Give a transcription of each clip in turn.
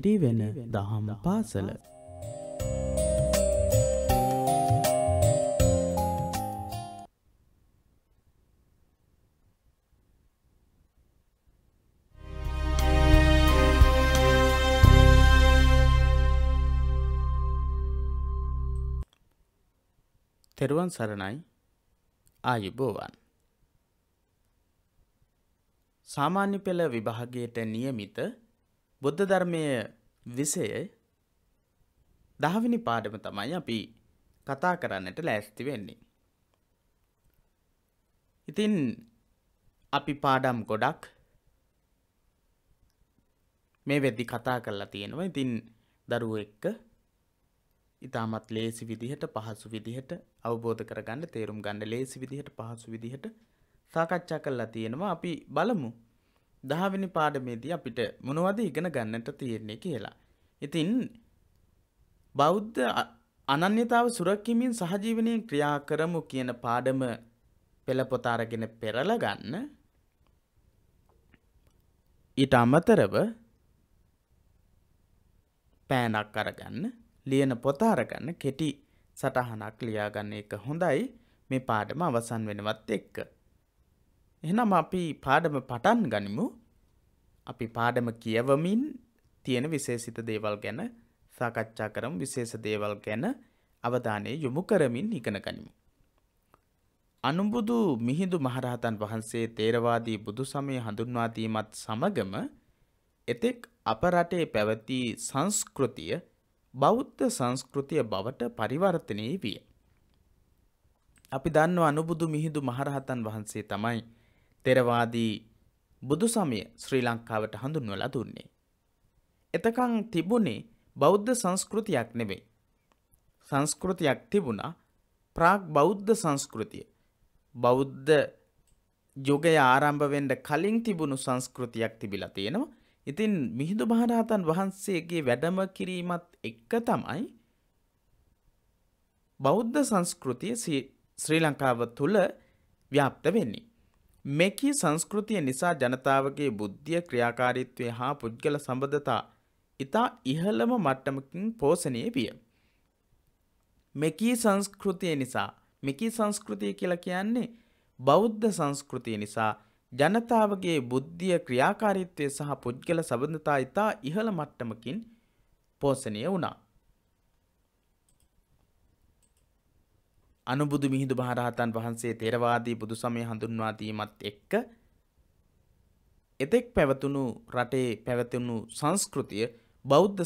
පිරිවෙන දහම් පාසල. තෙරුවන් සරණයි ආයුබෝවන්. සාමාන්‍ය පෙළ විභාගයට නියමිත බුද්ධ ධර්මය විසය දහවිනි පාඩම තමයි අපි කතා කරන්නට ලෑස්ති වෙන්නේ. ඉතින් අපි පාඩම් ගොඩක් මේ වෙද්දි කතා කරලා තියෙනවා. ඉතින් දරුවෝ එක්ක ඉතාමත් ලේසි විදිහට පහසු විදිහට අවබෝධ කරගන්න තේරුම් ගන්න ලේසි විදිහට පහසු විදිහට සාකච්ඡා කරලා තියෙනවා. අපි බලමු දහවෙනි පාඩමේදී අපිට මොනවද ඉගෙන ගන්නට තියෙන්නේ කියලා. ඉතින් බෞද්ධ අනන්‍යතාව සුරකිමින් සහජීවනය ක්‍රියා කරමු කියන පාඩම පෙළපොත අරගෙන පෙරල ගන්න. ඊට අමතරව පෑනක් අරගන්න, ලියන පොත අරගන්න, කෙටි සටහනක් ලියාගන්න එක හොඳයි. මේ පාඩම අවසන් වෙනවත් එක්ක එහෙනම් අපි පාඩම පටන් ගනිමු. අපි පාඩම කියවමින් තියෙන විශේෂිත දේවල් ගැන සාකච්ඡා කරමු. විශේෂ දේවල් ගැන අවධානය යොමු කරමින් ඉගෙන ගනිමු. අනුබුදු මිහිඳු මහරහතන් වහන්සේ තේරවාදී බුදු සමය හඳුන්වා දීමත් සමගම එතෙක් අප රටේ පැවති සංස්කෘතිය බෞද්ධ සංස්කෘතිය බවට පරිවර්තනය විය. අපි දන්නව අනුබුදු මිහිඳු මහරහතන් වහන්සේ තමයි තෙරවාදී බුදු සමය ශ්‍රී ලංකාවට හඳුන්වලා දුන්නේ. එතකං තිබුණේ බෞද්ධ සංස්කෘතියක් නෙවෙයි. සංස්කෘතියක් තිබුණා ප්‍රාග් බෞද්ධ සංස්කෘතිය. බෞද්ධ යුගය ආරම්භවෙන්ඩ කලින් තිබුණු සංස්කෘතියක් තිබිලා තියෙනවා. ඉතින් මිහිදු මහරහතන් වහන්සේගේ වැඩම කිරීමත් එක්ක තමයි බෞද්ධ සංස්කෘතිය ශ්‍රී ලංකාව තුළ ව්‍යාප්ත වෙන්නේ. මෙකී සංස්කෘතිය නිසා ජනතාවගේ බුද්ධිය ක්‍රියාකාරීත්වය හා පුද්ගල සබඳතා ඉතා ඉහළම මට්ටමකින් පෝසනය විය. මෙකී සංස්කෘතිය නිසා මෙකී සංස්කෘතිය කියලා කියන්නේ බෞද්ධ සංස්කෘතිය නිසා ජනතාවගේ බුද්ධිය ක්‍රියාකාරීත්වය සහ පුද්ගල සබඳතා ඉතා ඉහළ මට්ටමකින් පෝසනය වුණා. අනුබුදු මිහිඳු මහරහතන් වහන්සේ තෙරවාදී බුදු සමය හඳුන්වා දීමත් එක්ක එතෙක් පැවතුණු රටේ පැවතුණු සංස්කෘතිය බෞද්ධ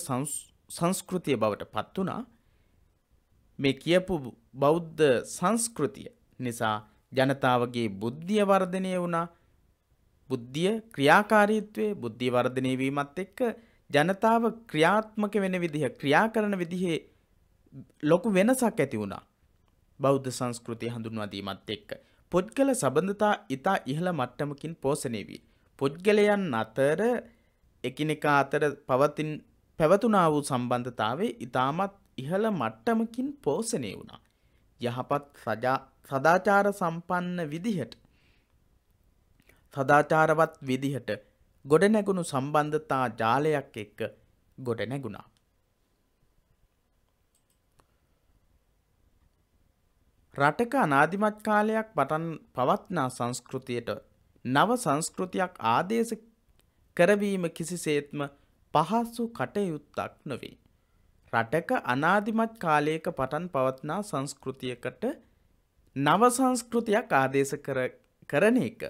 සංස්කෘතිය බවට පත් වුණා මේ කියපු බෞද්ධ සංස්කෘතිය නිසා ජනතාවගේ බුද්ධිය වර්ධනය වුණා බුද්ධිය ක්‍රියාකාරීත්වය බුද්ධි වර්ධනය වීමත් එක්ක ජනතාව ක්‍රියාත්මක වෙන විදිහ ක්‍රියා කරන විදිහේ ලොකු වෙනසක් ඇති වුණා බෞද්ධ සංස්කෘතිය හඳුන්වාදීමත් එක්ක. පුද්ගල සබඳතා ඉතා ඉහළ මට්ටමකින් පෝසනය වී. පුද්ගලයන් අතර එකිනෙකා අතර පවතින් පැවතුනා වූ සම්බන්ධතාවේ ඉතාමත් ඉහළ මට්ටමකින් පෝසනය වුණා. යහපත් සදාචාර සම්පන්න විදිහට සදාචාරවත් විදිහට ගොඩනැගුණු සම්බන්ධතා ජාලයක් එක්ක ගොඩනැගුණා. රටක අනාදිමත් කාලයක් පටන් පවත්නා සංස්කෘතියට නව සංස්කෘතියක් ආදේශ කරවීම කිසිසේත්ම පහසු කටයුත්තක් නොවේ. රටක අනාදිමත් කාලයක පටන් පවත්නා සංස්කෘතියකට නව සංස්කෘතියක් ආදේශ කරන එක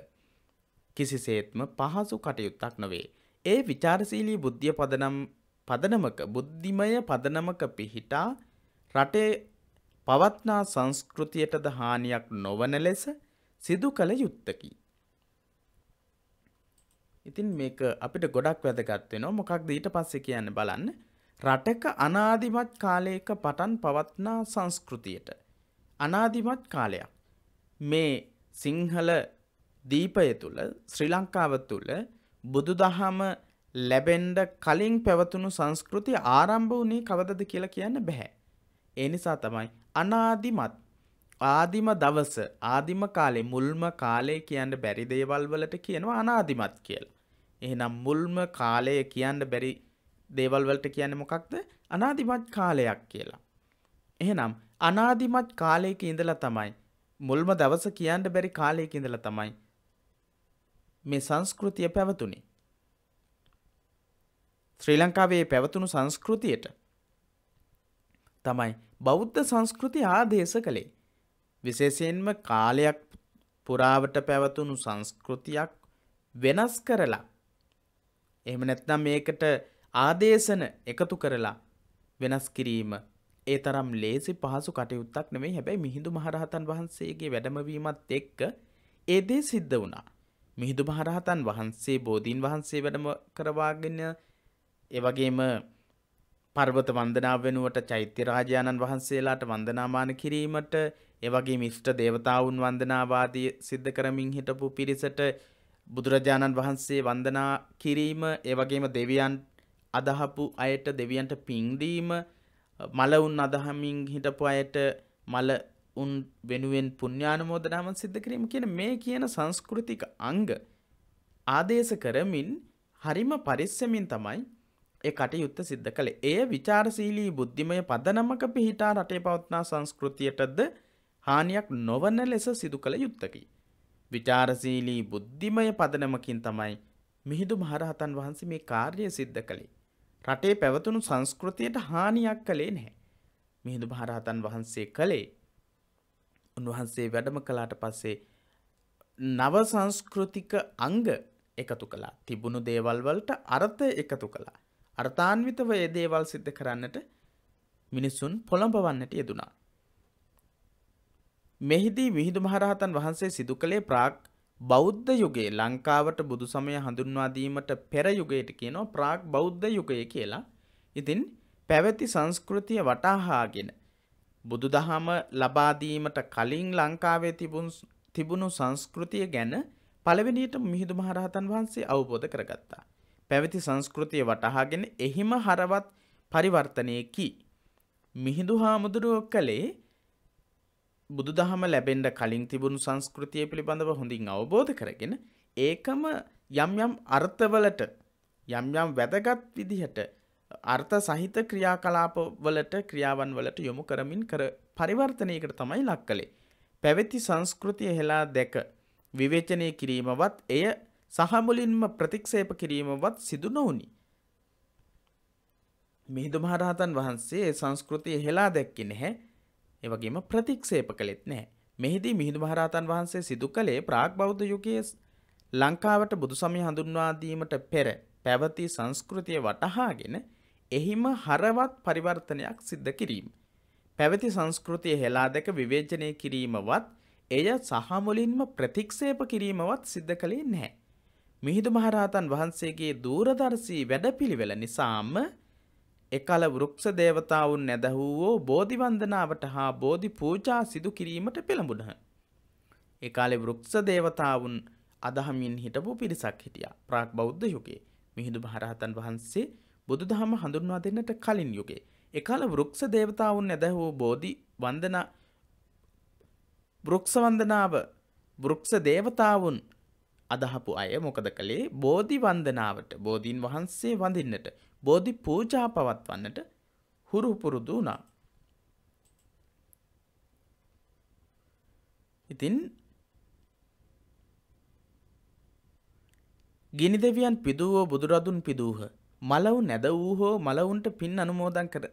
කිසිසේත්ම පහසු කටයුත්තක් නොවේ. ඒ විචාරශීලී බුද්ධිය පදනම් පදනමක බුද්ධිමය පදනමක පිහිටා රටේ පවත්නා සංස්කෘතියටද හානියක් නොවන ලෙස සිදු කළ යුත්තකි. ඉතින් මේක අපිට ගොඩක් වැදගත් වෙනවා මොකක්ද ඊට පස්සේ කියන්න බලන්න රටක අනාදිමත් කාලයක පටන් පවත්නා සංස්කෘතියට අනාදිමත් කාලයක් මේ සිංහල දීපය තුළ ශ්‍රී ලංකාව තුළ බුදු දහම ලැබෙන්ඩ කලින් පැවතුණු සංස්කෘති ආරම්භ වනේ කවදද කියලා කියන්න බැහැ. ඒ නිසා තමයි අනාදිමත් ආදිම දවස ආදිම කාලේ මුල්ම කාලය කියන්න බැරි දේවල් වලට කියනවා අනාදිමත් කියලා. එහෙනම් මුල්ම කාලය කියන්න බැරි දේවල් වලට කියන්නේ මොකක්ද? අනාදිමත් කාලයක් කියලා. එහෙනම් අනාදිමත් කාලයක ඉඳලා තමයි මුල්ම දවස කියන්න බැරි කාලයක ඉඳලා තමයි මේ සංස්කෘතිය පැවතුනේ. ශ්‍රී ලංකාවේ පැවතුණු සංස්කෘතියට තමයි බෞද්ධ සංස්කෘති ආදේශ කළේ. විශේෂයෙන්ම කාලයක් පුරාවට පැවතුණු සංස්කෘතියක් වෙනස් කරලා. එහෙම නැත්නම් මේකට ආදේශන එකතු කරලා වෙනස් කිරීම ඒ තරම් ලේසි පහසු කටයුත්තක් නෙමෙයි හැබැයි මිහිඳු මහරහතන් වහන්සේගේ වැඩමවීමත් එක්ක ඒ දේ සිද්ධ වුණා. මිහිඳු මහරහතන් වහන්සේ බෝධීන් වහන්සේ වැඩම කරවාගෙන ඒ වගේම පර්වත වන්දනාව වෙනුවට චෛත්‍ය රාජාණන් වහන්සේලාට වන්දනාමාන කිරීමට එවගේ මිෂ්ට දේවතාවුන් වන්දනාවාදී සිද්ධ කරමින් හිටපු පිරිසට බුදුරජාණන් වහන්සේ වන්දනා කිරීම එවගේම දෙවියන් අදහපු අයට දෙවියන්ට පින්දීම මලවුන් අදහමින් හිටපු අයට මල උන් වෙනුවෙන් පුණ්‍යානුමෝදනාම සිද්ධ කිරීම කියන මේ කියන සංස්කෘතික අංග ආදේශ කරමින් හරිම පරිස්සමින් තමයි ඒ කටයුත්ත සිද්ධ කළේ. එය ਵਿਚාරශීලී බුද්ධිමය පදනමක පිහිටා රටේ පවත්නා සංස්කෘතියටද හානියක් නොවන ලෙස සිදු කළ යුත්තකි. විචාරශීලී බුද්ධිමය පදනමකින් තමයි මිහිඳු මහරහතන් වහන්සේ මේ කාර්යය සිද්ධ කළේ. රටේ පැවතුණු සංස්කෘතියට හානියක් කළේ නැහැ. මිහිඳු මහරහතන් වහන්සේ කළේ උන්වහන්සේ වැඩම කළාට පස්සේ නව සංස්කෘතික අංග එකතු කළා. තිබුණු දේවල් වලට අර්ථය එකතු කළා. අර්ථාන්විතව ඒ දේවල් සිද්ධ කරන්නට මිනිසුන් පොළඹවන්නට යෙදුනා. මෙහිදී විහිදු මහරහතන් වහන්සේ සිදු කළේ ප්‍රාග් බෞද්ධ යුගයේ ලංකාවට බුදු සමය හඳුන්වාදීමට පෙර යුගයට කියනවා ප්‍රාග් බෞද්ධ යුගය කියලා. ඉතින් පැවැති සංස්කෘතිය වටහාගෙන බුදු දහම ලබාදීමට කලින් ලංකාවේ තිබුණු සංස්කෘතිය ගැන පළවෙනියට මිහිදු මහරහතන් වහන්සේ අවබෝධ කරගත්තා. පැවති සංස්කෘතිය වටහාගෙන එහිම හරවත් පරිවර්තනයකි. මිහිදු හාමුදුරුව කළේ බුදු දහම ලැබෙන්ඩ කලින් තිබුණු සංස්කෘතිය පිළිබඳව හොඳින් අවබෝධ කරගෙන ඒකම යම් යම් අර්ථවලට යම් යම් වැදගත් විදිහට අර්ථ සහිත ක්‍රියාකලාපවලට ක්‍රියාවන් වලට යොමු කරමින් කර පරිවර්තනයකට තමයි ලක් කළේ. පැවැති සංස්කෘතිය හෙලා දැක විවේචනය කිරීමවත් එය සහමුලින්ම ප්‍රතික්ෂේප කිරීමවත් සිදු නොවුණි. මිහිදු මහරහතන් වහන්සේ සංස්කෘතිය හෙලා දැක්කි නැහැ එවගේම ප්‍රතික්ෂේප කළෙත් නැහැ. මෙහිදී මිහිදු මහරහතන් වහන්සේ සිදු කළේ ප්‍රාග් බෞද්ධ යුගයේ ලංකාවට බුදු සමය හඳුන්වාදීමට පෙර පැවති සංස්කෘතිය වටහාගෙන එහිම හරවත් පරිවර්තනයක් සිද්ධ කිරීම. පැවති සංස්කෘතිය හෙලා දැක විවේචනය කිරීමවත් එය සහමුලින්ම ප්‍රතික්ෂේප කිරීමවත් සිද්ධ කළේ නැහැ. මිහිඳු මහරහතන් වහන්සේගේ දූරදර්ශී වැඩපිළිවෙල නිසාම එකල වෘක්ෂ දේවතාවුන් නැදහූවෝ බෝධි වන්දනාවට හා බෝධි පූජා සිදු කිරීමට පෙළඹුණහ. ඒ කාලේ වෘක්ෂ දේවතාවුන් අදහමින් හිටපු පිරිසක් හිටියා. ප්‍රාග් බෞද්ධ යුගයේ මිහිඳු මහරහතන් වහන්සේ බුදුදහම හඳුන්වා දෙන්නට කලින් යුගයේ එකල වෘක්ෂ දේවතාවුන් නැදහූ බෝධි වන්දනා වෘක්ෂ වන්දනාව වෘක්ෂ දේවතාවුන් අදහපු අය මොකද කළේ බෝධි වන්දනාවට බෝධීන් වහන්සේ වඳන්නට බෝධි පූජා පවත්වන්නට හුරුපුරුදු වුණා. ඉතින් ගිනි දෙවියන් පිදුවෝ බුදුරදුන් පිදූහ. මලව් නැද වූ හෝ මලවුන්ට පින් අනුමෝදන් කර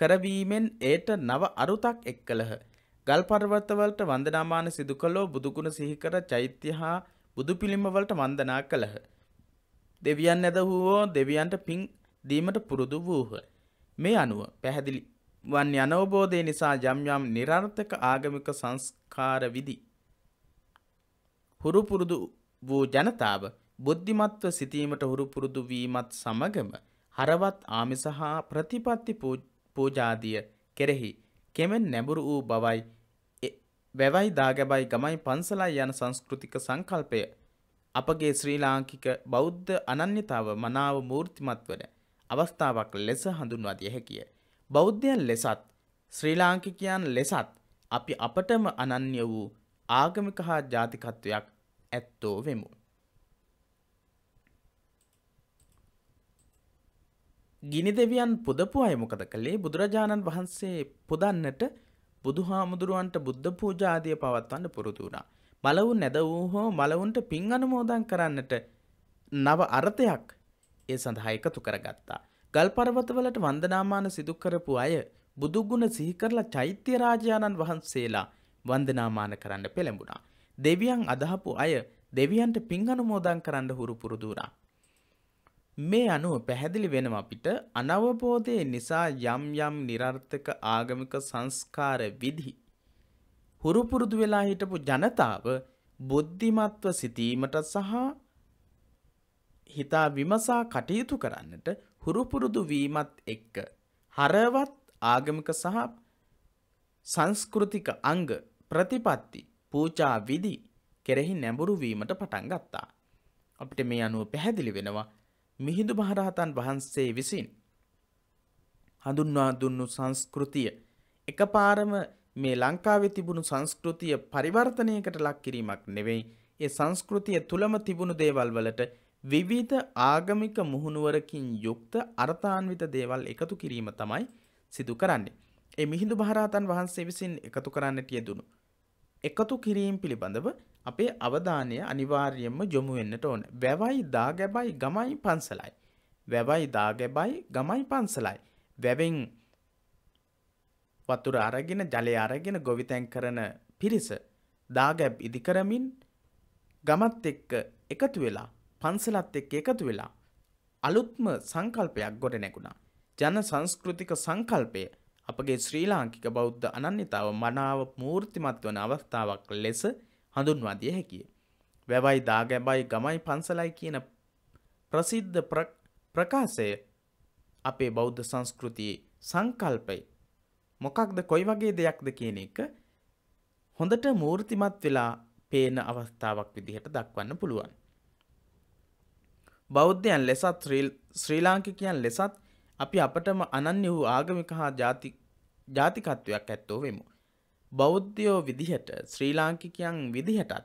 කරවීමෙන් ඒට නව අරුතක් එක් කළහ. ගල් පර්වතවලට වන්දනාමාන සිදු කළෝ බුදුගුණ සිහිකර චෛත්‍ය හා බුදු පිළිමවලට වන්දනා කළහ. දෙවියන් ඇදහුවෝ දෙවියන්ට පින් දීමට පුරුදු වූහ. මේ අනුව පැහැදිලි වන් යනවබෝධය නිසා යම්යම් නිරර්ථක ආගමික සංස්කාර විදි. හුරුපුරුදු වූ ජනතාව බුද්ධිමත්ව සිතීමට හුරුපුරුදු වීමත් සමගම හරවත් ආමිස හා ප්‍රතිපත්ති පූජාදිය කෙරෙහි කෙමෙන් නැඹුරු වූ බවයි වැවයි දාගැබයි ගමයි පන්සලයි යන සංස්කෘතික සංකල්පය අපගේ ශ්‍රී ලාංකික බෞද්ධ අනන්‍යතාව මනාව මූර්තිමත් වන අවස්ථාවක් ලෙස හඳුන්වා දිය හැකිය. බෞද්ධයන් ලෙසත් ශ්‍රී ලාංකිකයන් ලෙසත් අපි අපටම අනන්‍ය වූ ආගමික හා ජාතිකත්වයක් ඇත්තෝ වෙමු. ගිනි දෙවියන් පුදපු අය මොකද කළේ බුදුරජාණන් වහන්සේ පුදන්නට බුදුහාමුදුරුවන්ට බුද්ධ පූජාදිය පවත්වන්න පුරුදු වුණා. මලවුන් නැද වූ හෝ මලවුන්ට පින් අනුමෝදන් කරන්නට නව අර්ථයක් ඒ සඳහා එකතු කරගත්තා. ගල් පරවතවලට වන්දනාමාන සිදු කරපු අය බුදුගුණ සිහි කරලා චෛත්‍ය රාජානන් වහන්සේලා වන්දනාමාන කරන්න පෙළඹුණා. දෙවියන් අදහපු අය දෙවියන්ට පින් අනුමෝදන් කරන්න හුරු පුරුදු වුණා. මේ අනුව පැහැදිලි වෙනවා අපිට අනවබෝධය නිසා යම් යම් નિરර්ථක ආගමික සංස්කාර විදි හුරු පුරුදු වෙලා හිටපු ජනතාව බුද්ධිමත්ව සිටීමට සහ හිතා විමසා කටයුතු කරන්නට හුරු පුරුදු වීමත් එක්ක හරවත් ආගමික සහ සංස්කෘතික අංග ප්‍රතිපත්ති පූජා විදි කෙරෙහි නැඹුරු වීමට පටන් ගත්තා. අපිට මේ අනුව පැහැදිලි වෙනවා මිහිඳු මහරහතන් වහන්සේ විසින් හඳුන්වා දුන්නු සංස්කෘතිය එකපාරම මේ ලංකාවේ තිබුණු සංස්කෘතිය පරිවර්තනයකට ලක් කිරීමක් නෙවෙයි ඒ සංස්කෘතිය තුළම තිබුණු දේවල් වලට විවිධ ආගමික මුහුණුවරකින් යුක්ත අර්ථාන්විත දේවල් එකතු කිරීම තමයි සිදු කරන්නේ. ඒ මිහිඳු මහරහතන් වහන්සේ විසින් එකතු කරන්නට යෙදුණු. එකතු කිරීම පිළිබඳව අපේ අවධානය අනිවාර්යයෙන්ම යොමු වෙන්නට ඕන. වැවයි දාගැබයි ගමයි පන්සලයි. වැවයි දාගැබයි ගමයි පන්සලයි. වැවෙන් වතුර අරගෙන ජලය අරගෙන ගොවිතැන් කරන පිරිස දාගැබ් ඉදිකරමින් ගමත් එක්ක එකතු වෙලා පන්සලත් එක්ක එකතු වෙලා අලුත්ම සංකල්පයක් ගොඩ නැගුණා. ජන සංස්කෘතික සංකල්පය අපගේ ශ්‍රී ලාංකික බෞද්ධ අනන්‍යතාව මනාව මූර්තිමත් වන අවස්ථාවක් ලෙස හඳුන්වා දිය හැකිය. වැවයි දාගැබයි ගමයි පන්සලයි කියන ප්‍රසිද්ධ ප්‍රකාශය අපේ බෞද්ධ සංස්කෘතියේ සංකල්පයි මොකක්ද කොයි වගේ දෙයක්ද කියන එක හොඳට මූර්තිමත් වෙලා පේන අවස්ථාවක් විදිහට දක්වන්න පුළුවන්. බෞද්ධයන් ලෙසත් ශ්‍රී ලාංකිකයන් ලෙසත් අපි අපටම අනන්‍ය වූ ආගමික හා ජාතිකත්වයක් ඇත්තෝ වෙමු. බෞද්ධයෝ විදිහට ශ්‍රී ලාංකිකයන් විදිහටත්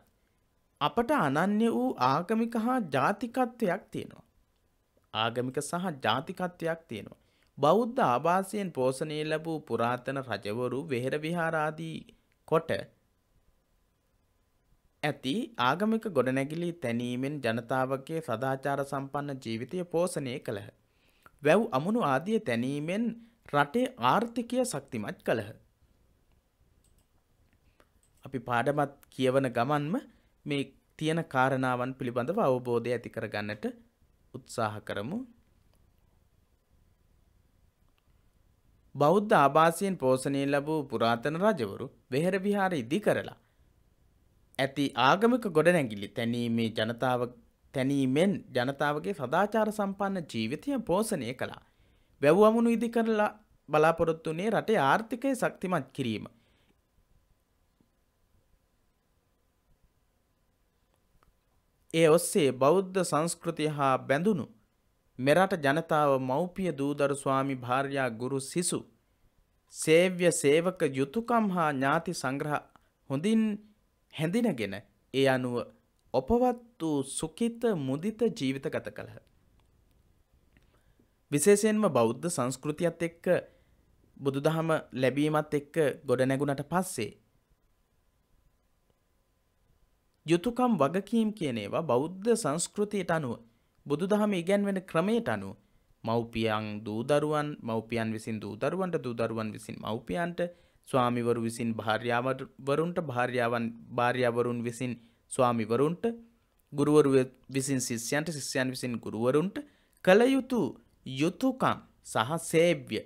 අපට අනන්‍ය වූ ආගමික හා ජාතිකත්වයක් තියෙනවා. ආගමික සහ ජාතිකත්වයක් තියෙනවා. බෞද්ධ ආභාසයෙන් පෝෂණය ලැබූ පුරාතන රජවරු වෙහෙර විහාරාදී කොට ඇති ආගමික ගොඩනැගිලි තැනීමෙන් ජනතාවගේ සදාචාර සම්පන්න ජීවිතය පෝෂණය කළහ. වැව් අමුණු ආදිය තැනීමෙන් රටේ ආර්ථිකය ශක්තිමත් කළහ. අපි පාඩමත් කියවන ගමන්ම මේ තියෙන කාරණාවන් පිළිබඳව අවබෝධය ඇති කරගන්නට උත්සාහ කරමු. බෞද්ධ ආභාසයෙන් පෝෂණය ලැබූ පුරාතන රජවරු වෙහෙර විහාර ඉදි කරලා ඇති ආගමික ගොඩනැගිලි තැනීමේ ජනතාව තැනීමෙන් ජනතාවගේ සදාචාර සම්පන්න ජීවිතය පෝෂණය කළා. වැව් අමුණු ඉදි කරලා බලාපොරොත්තුනේ රටේ ආර්ථිකය ශක්තිමත් කිරීම. ඒ ඔස්සේ බෞද්ධ සංස්කෘතිය හා බැඳුණු මෙරට ජනතාව මව්පිය දූදරු ස්වාමි භාර්යා ගුරු සිසු සේව්‍ය සේවක යුතුයකම් හා ඥාති සංග්‍රහ හොඳින් හැඳිනගෙන ඒ අනුව ඔපවත් වූ සුඛිත මුදිත ජීවිත ගත කළහ. විශේෂයෙන්ම බෞද්ධ සංස්කෘතියත් එක්ක බුදුදහම ලැබීමත් එක්ක ගොඩනැගුණට පස්සේ යුතුකම් වගකීම් කියන ඒවා බෞද්ධ සංස්කෘතියට අනුව බුදුදහම ඉගැන්වෙන ක්‍රමයට අනුව මව්පියන් දූදරුවන් මව්පියන් විසින් දූදරුවන්ට දූදරුවන් විසින් මව්පියන්ට ස්වාමිවරු විසින් භාර්යාවරුන්ට භාර්යාවන් භාර්යාවරුන් විසින් ස්වාමිවරුන්ට ගුරුවරු විසින් ශිෂ්‍යයන්ට ශිෂ්‍යයන් විසින් ගුරුවරුන්ට කළ යුතු යුතුකම් සහ සේව්‍ය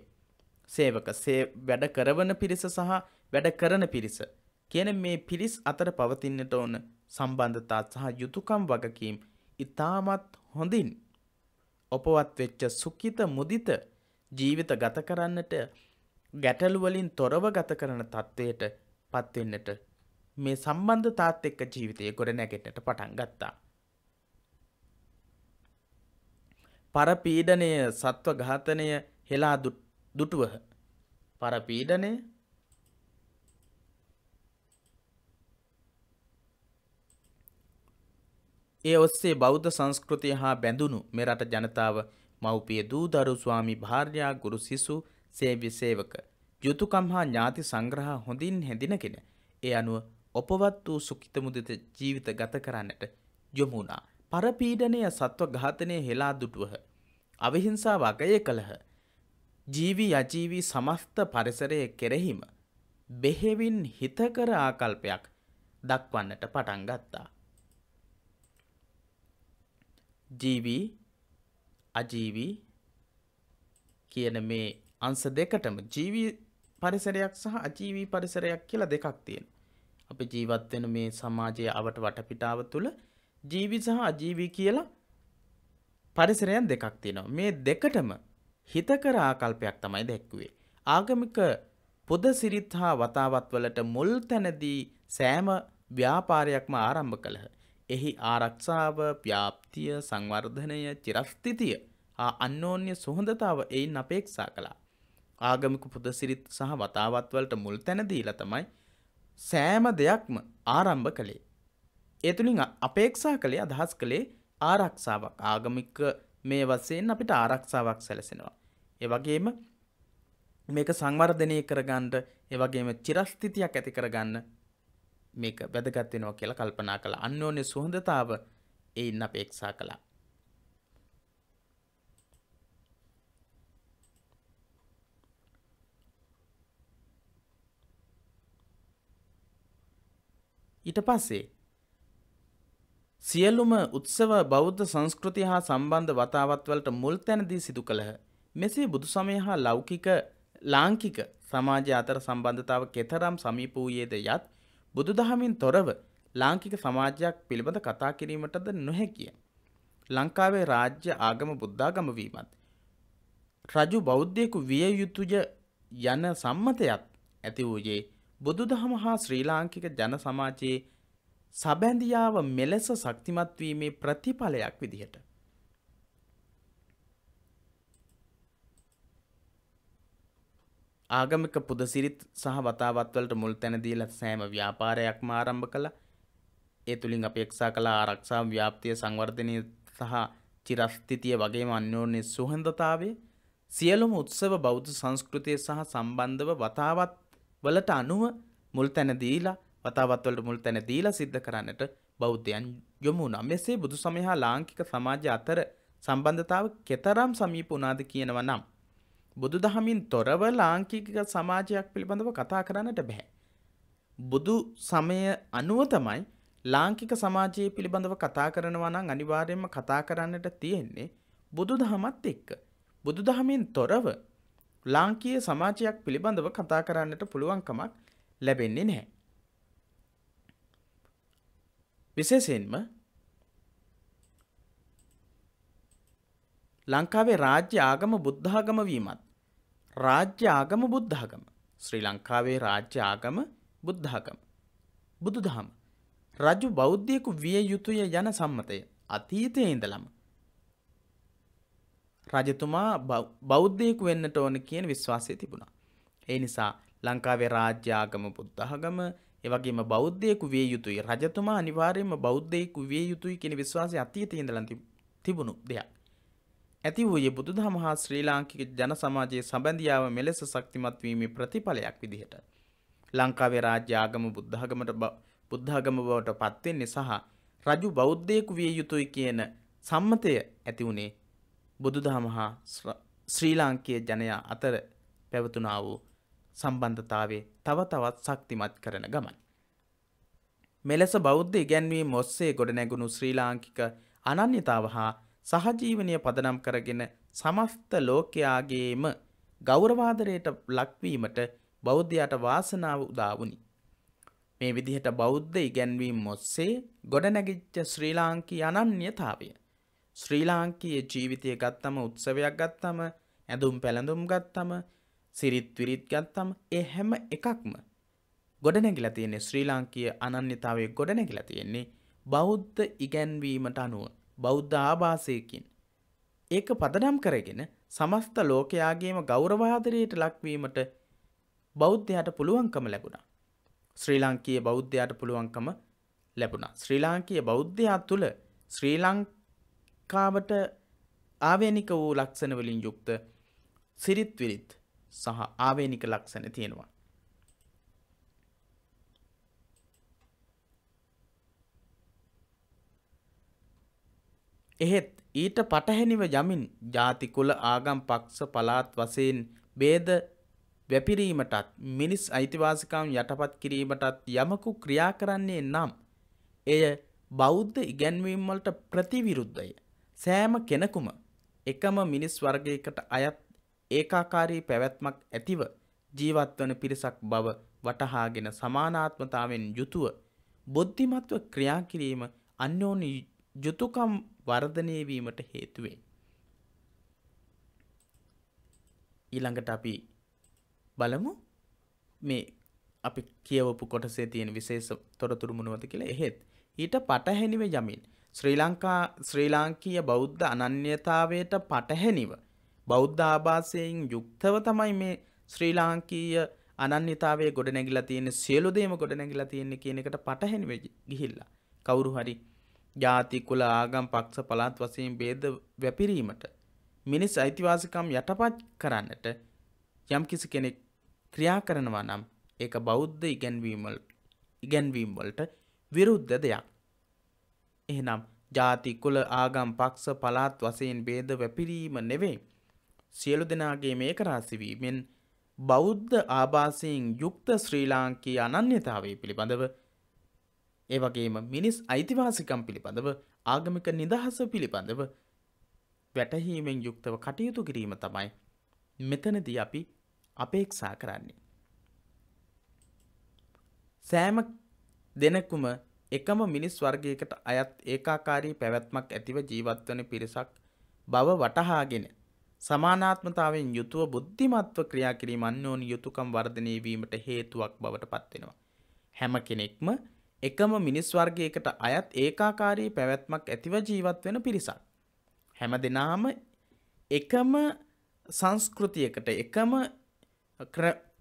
සේවක සේ වැඩ කරවන පිරිස සහ වැඩ කරන පිරිස කියන මේ පිරිස් අතර පවතින්නට ඕන සම්බන්ධතා සහ යුතුයකම් වගකීම් ඉතාමත් හොඳින් ඔපවත් වෙච්ච සුඛිත මුදිත ජීවිත ගත කරන්නට ගැටලු වලින් තොරව ගත කරන තත්වයට පත් වෙන්නට මේ සම්බන්ධතාත් එක්ක ජීවිතය ගොඩ නැගෙන්නට පටන් ගත්තා. පරපීඩනය සත්ව ඝාතනය හෙලා දුටුවහ. පරපීඩනය ඒ ඔස්සේ බෞද්ධ සංස්කෘතිය හා බැඳුණු මෙරට ජනතාව මව්පිය දූ දරු ස්වාමි භාර්යා ගුරු සිසු සේවි සේවක යුතුයකම් හා ඥාති සංග්‍රහ හොඳින් හැඳිනගෙන ඒ අනුව ඔපවත් වූ සුඛිත මුදිත ජීවිත ගත කරන්නට යොමු වුණා. පරපීඩනය සත්ව ඝාතනය හෙලා දුටුවහ. අවිහිංසාව අගය කළහ. ජීවි අජීවි සමස්ත පරිසරයේ කෙරෙහිම බෙහෙවින් හිතකර ආකල්පයක් දක්වන්නට පටන් ගත්තා. ජීවී අජීවී කියන මේ අංස දෙකටම ජීවී පරිසරයක් සහ අජීවී පරිසරයක් කියලා දෙකක් තියෙන. අපි ජීවත් වෙන මේ සමාජයේ අවට වටපිටාව තුළ ජීවි සහ අජීවී කියලා පරිසරයන් දෙකක් තියෙනවා. මේ දෙකටම හිතකර ආකල්පයක් තමයි දැක්වේ. ආගමික පොද සිරිත් හා වතාවත් වලට මුල් තැනදී සෑම ව්‍යාපාරයක්ම ආරම්භ කළහ. එහි ආරක්ෂාව ප්‍යාප්තිය සංවර්ධනය චිරස්ථිතිය අන්‍යෝන්‍ය සොහොඳතාව එයින් අපේක්ෂා කළා. ආගමික පුදසිරිත් සහ වතාවත්වලට මුල් තැනදීලා තමයි සෑම දෙයක්ම ආරම්භ කළේ. එතුළින් අපේක්ෂා කළේ අදහස් කළේ ආරක්ෂාවක් ආගමික මේ වසයෙන් අපිට ආරක්ෂාවක් සැලසෙනවා. එවගේම මේක සංවර්ධනය කරගන්නට එවගේම චිරස්ථිතියක් ඇති කරගන්න මේක වැදගත් වෙනවා කියලා කල්පනා කළා. අන්‍යෝන්‍ය සුහඳතාව ඒින් අපේක්ෂා කළා. ඊට පස්සේ සියලුම උත්සව බෞද්ධ සංස්කෘතිය හා සම්බන්ධ වතාවත්වලට මුල් තැනදී සිදු කළහ. මෙසේ බුදු සමය හා ලෞකික ලාංකික සමාජ අතර සම්බන්ධතාව කෙතරම් සමීප වූයේද යත් බුදුදහමින් තොරව ලාංකික සමාජයක් පිළිබඳ කතා කිරීමටද නොහැකිය. ලංකාවේ රාජ්‍ය ආගම බුද්ධාගම වීමත්. රජු බෞද්ධයෙකු විය යුතුජ යන සම්මතයත් ඇති වූයේ බුදුදහම හා ශ්‍රී ලාංකික ජන සමාජයේ සබැඳියාව මෙලෙස ශක්තිමත්වීමේ ප්‍රතිඵලයක් විදිහට. ආගමික පුදසිරිත් සහ වතාවත්වලට මුල් තැනදී ලත් සෑම ව්‍යාපාරයක්ම ආරම්භ කළ ඒ තුළින් අපේක්ෂා කළ ආරක්ෂා ව්‍යාප්තිය සංවර්ධනය සහ චිරස්ථිතිය වගේම අන්‍යෝන්‍ය සුහඳතාවය සියලුම උත්සව බෞද්ධ සංස්කෘතිය සහ සම්බන්ධව වතාවත් වලට අනුව මුල් තැන දීලා වතාවත්වලට මුල් තැන දීලා සිද්ධ කරන්නට බෞද්ධයන් යොමු වුණා. මෙසේ බුදු සමය හා ලාංකික සමාජය අතර සම්බන්ධතාව කෙතරම් සමීප වුණාද කියනවා නම් බුදු දහමින් තොරව ලාංකික සමාජයක් පිළිබඳව කතා කරන්නට බැහැ. බුදු සමය අනුව තමයි ලාංකික සමාජයේ පිළිබඳව කතා කරනවා නම් අනිවාර්යයෙන්ම කතා කරන්නට තියෙන්නේ බුදු දහමත් එක්ක. බුදු දහමින් තොරව ලාංකීය සමාජයක් පිළිබඳව කතා කරන්නට පුළුවන්කමක් ලැබෙන්නේ නැහැ. විශේෂයෙන්ම ලංකාවේ රාජ්‍ය ආගම බුද්ධාගම වීමත්. රාජ්‍ය ආගම බුද්ධාගම. ශ්‍රී ලංකාවේ රාජ්‍ය ආගම බුද්ධාගම. බුදුදහම. රජු බෞද්ධයෙකු විය යුතුය යන සම්මතය අතීතයේ ඉඳලම. රජතුමා බෞද්ධයෙකු වෙන්නට ඕන කියන විශ්වාසය තිබුණා. ඒ නිසා ලංකාවේ රාජ්‍යාගම බුද්ධාගම එවගේම බෞද්ධයෙකු විය යුතුයි රජතුමා අනිවාර්යයෙන්ම බෞද්ධයෙකු විය යුතුයි කියන විශ්වාසය අතීතයේ ඉඳලා තිබුණු දෙයක්. ඇති වූයේ බුදුදහම හා ශ්‍රී ලාංකික ජන සමාජයේ සබැඳියාව මෙලෙස ශක්තිමත් වීමේ ප්‍රතිඵලයක් විදිහට. ලංකාවේ රාජ්‍ය ආගම බුද්ධාගමට බුද්ධාගම බවට පත්වෙන්නේ සහ රජු බෞද්ධයෙකු විය යුතුයි කියන සම්මතය ඇති වුණේ බුදුදහම හා ශ්‍රී ලාංකයේ ජනයා අතර පැවතුනා වූ සම්බන්ධතාවේ තව තවත් ශක්තිමත් කරන ගමන්. මෙලෙස බෞද්ධ ඉගැන්වීම ඔස්සේ ගොඩනැගුණු ශ්‍රී ලාංකික අනන්‍යතාව හා සහජීවනය පදනම් කරගෙන සමස්ත ලෝකයාගේම ගෞරවාදරයට ලක්වීමට බෞද්ධයාට වාසනාව උදාවුණි. මේ විදිහට බෞද්ධ ඉගැන්වීම් මොස්සේ ගොඩනැගිච්ච ශ්‍රී ලාංකී අනන්‍යතාවය. ශ්‍රී ලාංකීය ජීවිතය ගත්තම උත්සවයක් ගත්තම ඇඳුම් පැළඳුම් ගත්තම සිරිත් විරිත් ගත්තම ඒ හැම එකක්ම ගොඩනැගිලා තියෙන්නේ ශ්‍රී ලාංකීය අනන්‍යතාවය ගොඩනැගිලා තියෙන්නේ බෞද්ධ ඉගැන්වීමට අනුව. බෞද්ධ ආභාසයකින්. ඒක පදනම් කරගෙන සමස්ත ලෝකයාගේම ගෞරවාදරයට ලක්වීමට බෞද්ධයට පුළුවන්කම ලැබුණා. ශ්‍රී ලංකයේ බෞද්ධයට පුළුවන්කම ලැබුණා. ශ්‍රී ලාංකීය බෞද්ධයා තුළ ශ්‍රී ලංකාවට ආවේනික වූ ලක්ෂණවලින් යුක්ත සිරිත් විරිත් සහ ආවේනික ලක්ෂණ තියෙනවා. එහෙත් ඊට පටහැනිව යමින් ಜಾති කුල ආගම් පක්ෂ පළාත් වශයෙන් ભેද වැපිරීමටත් මිනිස් අයිතිවාසිකම් යටපත් කිරීමටත් යමකු ක්‍රියා කරන්නේ නම් එය බෞද්ධ ඉගැන්වීම් වලට ප්‍රතිවිරුද්ධය. සෑම කෙනෙකුම එකම මිනිස් වර්ගයකට අයත් ඒකාකාරී පැවැත්මක් ඇතිව ජීවත්වන පිරිසක් බව වටහාගෙන සමානාත්මතාවෙන් යුතුව බුද්ධිමත්ව ක්‍රියා කිරීම අන්‍යෝන්‍ය යුතුයකම් වර්ධනය වීමට හේතු වෙයි. ඊළඟට අපි බලමු මේ අපි කියවපු කොටසේ තියෙන විශේෂ තොරතුරු මොනවද කියලා. එහෙත් ඊට පටහැනිව යමින් ශ්‍රී ලංකා ශ්‍රී ලාංකීය බෞද්ධ අනන්‍යතාවයට පටහැනිව බෞද්ධ ආභාසයෙන් යුක්තව තමයි මේ ශ්‍රී ලාංකීය අනන්‍යතාවය ගොඩනැගිලා තියෙන සියලු දේම ගොඩනැගිලා තියෙන්නේ කියන එකට පටහැනිව ගිහිල්ලා කවුරු හරි ජාති කුල ආගම් පක්ෂ පළාත් වශයෙන් ભેද වැපිරීමට මිනිස් අයිතිවාසිකම් යටපත් කරන්නට යම්කිසි කෙනෙක් ක්‍රියා කරනවා නම් ඒක බෞද්ධ ඉගැන්වීම ඉගැන්වීම් වලට විරුද්ධ දෙයක්. එහෙනම් ජාති කුල ආගම් පක්ෂ පළාත් වශයෙන් ભેද වැපිරීම නෙවෙයි. සියලු දෙනාගේ මේක රාසිවීමෙන් බෞද්ධ ආభాසයෙන් යුක්ත ශ්‍රී ලාංකීය අනන්‍යතාවය පිළිබඳව ඒවගේම මිනිස් අයිතිවාසිකම් පිළිබඳව ආගමික නිදහස පිළිබඳව වැටහීමෙන් යුක්තව කටයුතු කිරීම තමයි මෙතනදී අපි අපේක්ෂා කරන්නේ. සෑම දෙනකුම එකම මිනිස් වර්ගයකට අයත් ඒකාකාරී පැවැත්මක් ඇතිව ජීවත්වන පිරිසක් බව වටහාගෙන සමානාත්මතාවෙන් යුතුව බුද්ධිමත්ව ක්‍රියා කිරීම අන්‍යෝන්‍ය යුතුයකම් වර්ධනය වීමට හේතුවක් බවට පත්වෙනවා. හැම කෙනෙක්ම එකම මිනිස් වර්ගයකට අයත් ඒකාකාරී පැවැත්මක් ඇතිව ජීවත් වෙන පිරිසක්. හැම දෙනාම එකම සංස්කෘතියකට එකම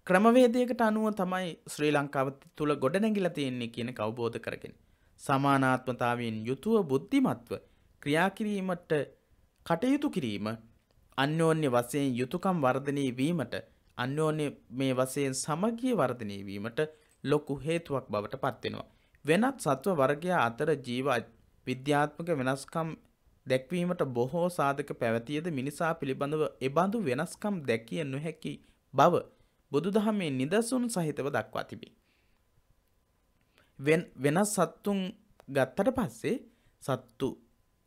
ක්‍රමවේදයකට අනුව තමයි ශ්‍රී ලංකාව තුළ ගොඩනැගිලා තියෙන්නේ කියන අවබෝධ කරගෙන. සමානාත්මතාවයෙන් යුතුව බුද්ධිමත්ව ක්‍රියාකිරීමට කටයුතු කිරීම අන්‍යෝන්‍ය වසයෙන් යුතුකම් වර්ධනය වීමට අන්‍යෝන්‍ය මේ වසයෙන් සමගිය වර්ධනය වීමට ලොකු හේතුවක් බවට පත්වෙනවා. වෙනත් සත්ව වර්ගයා අතර ජීව විද්‍යාත්මක වෙනස්කම් දැක්වීමට බොහෝ සාධක පැවතියද මිනිසා පිළිබඳව එබඳු වෙනස්කම් දැකිය නොහැකි බව බුදුදහමේ නිදසුන් සහිතව දක්වා තිබේ. වෙනස් සත්තුන් ගත්තට පස්සේ සත්තු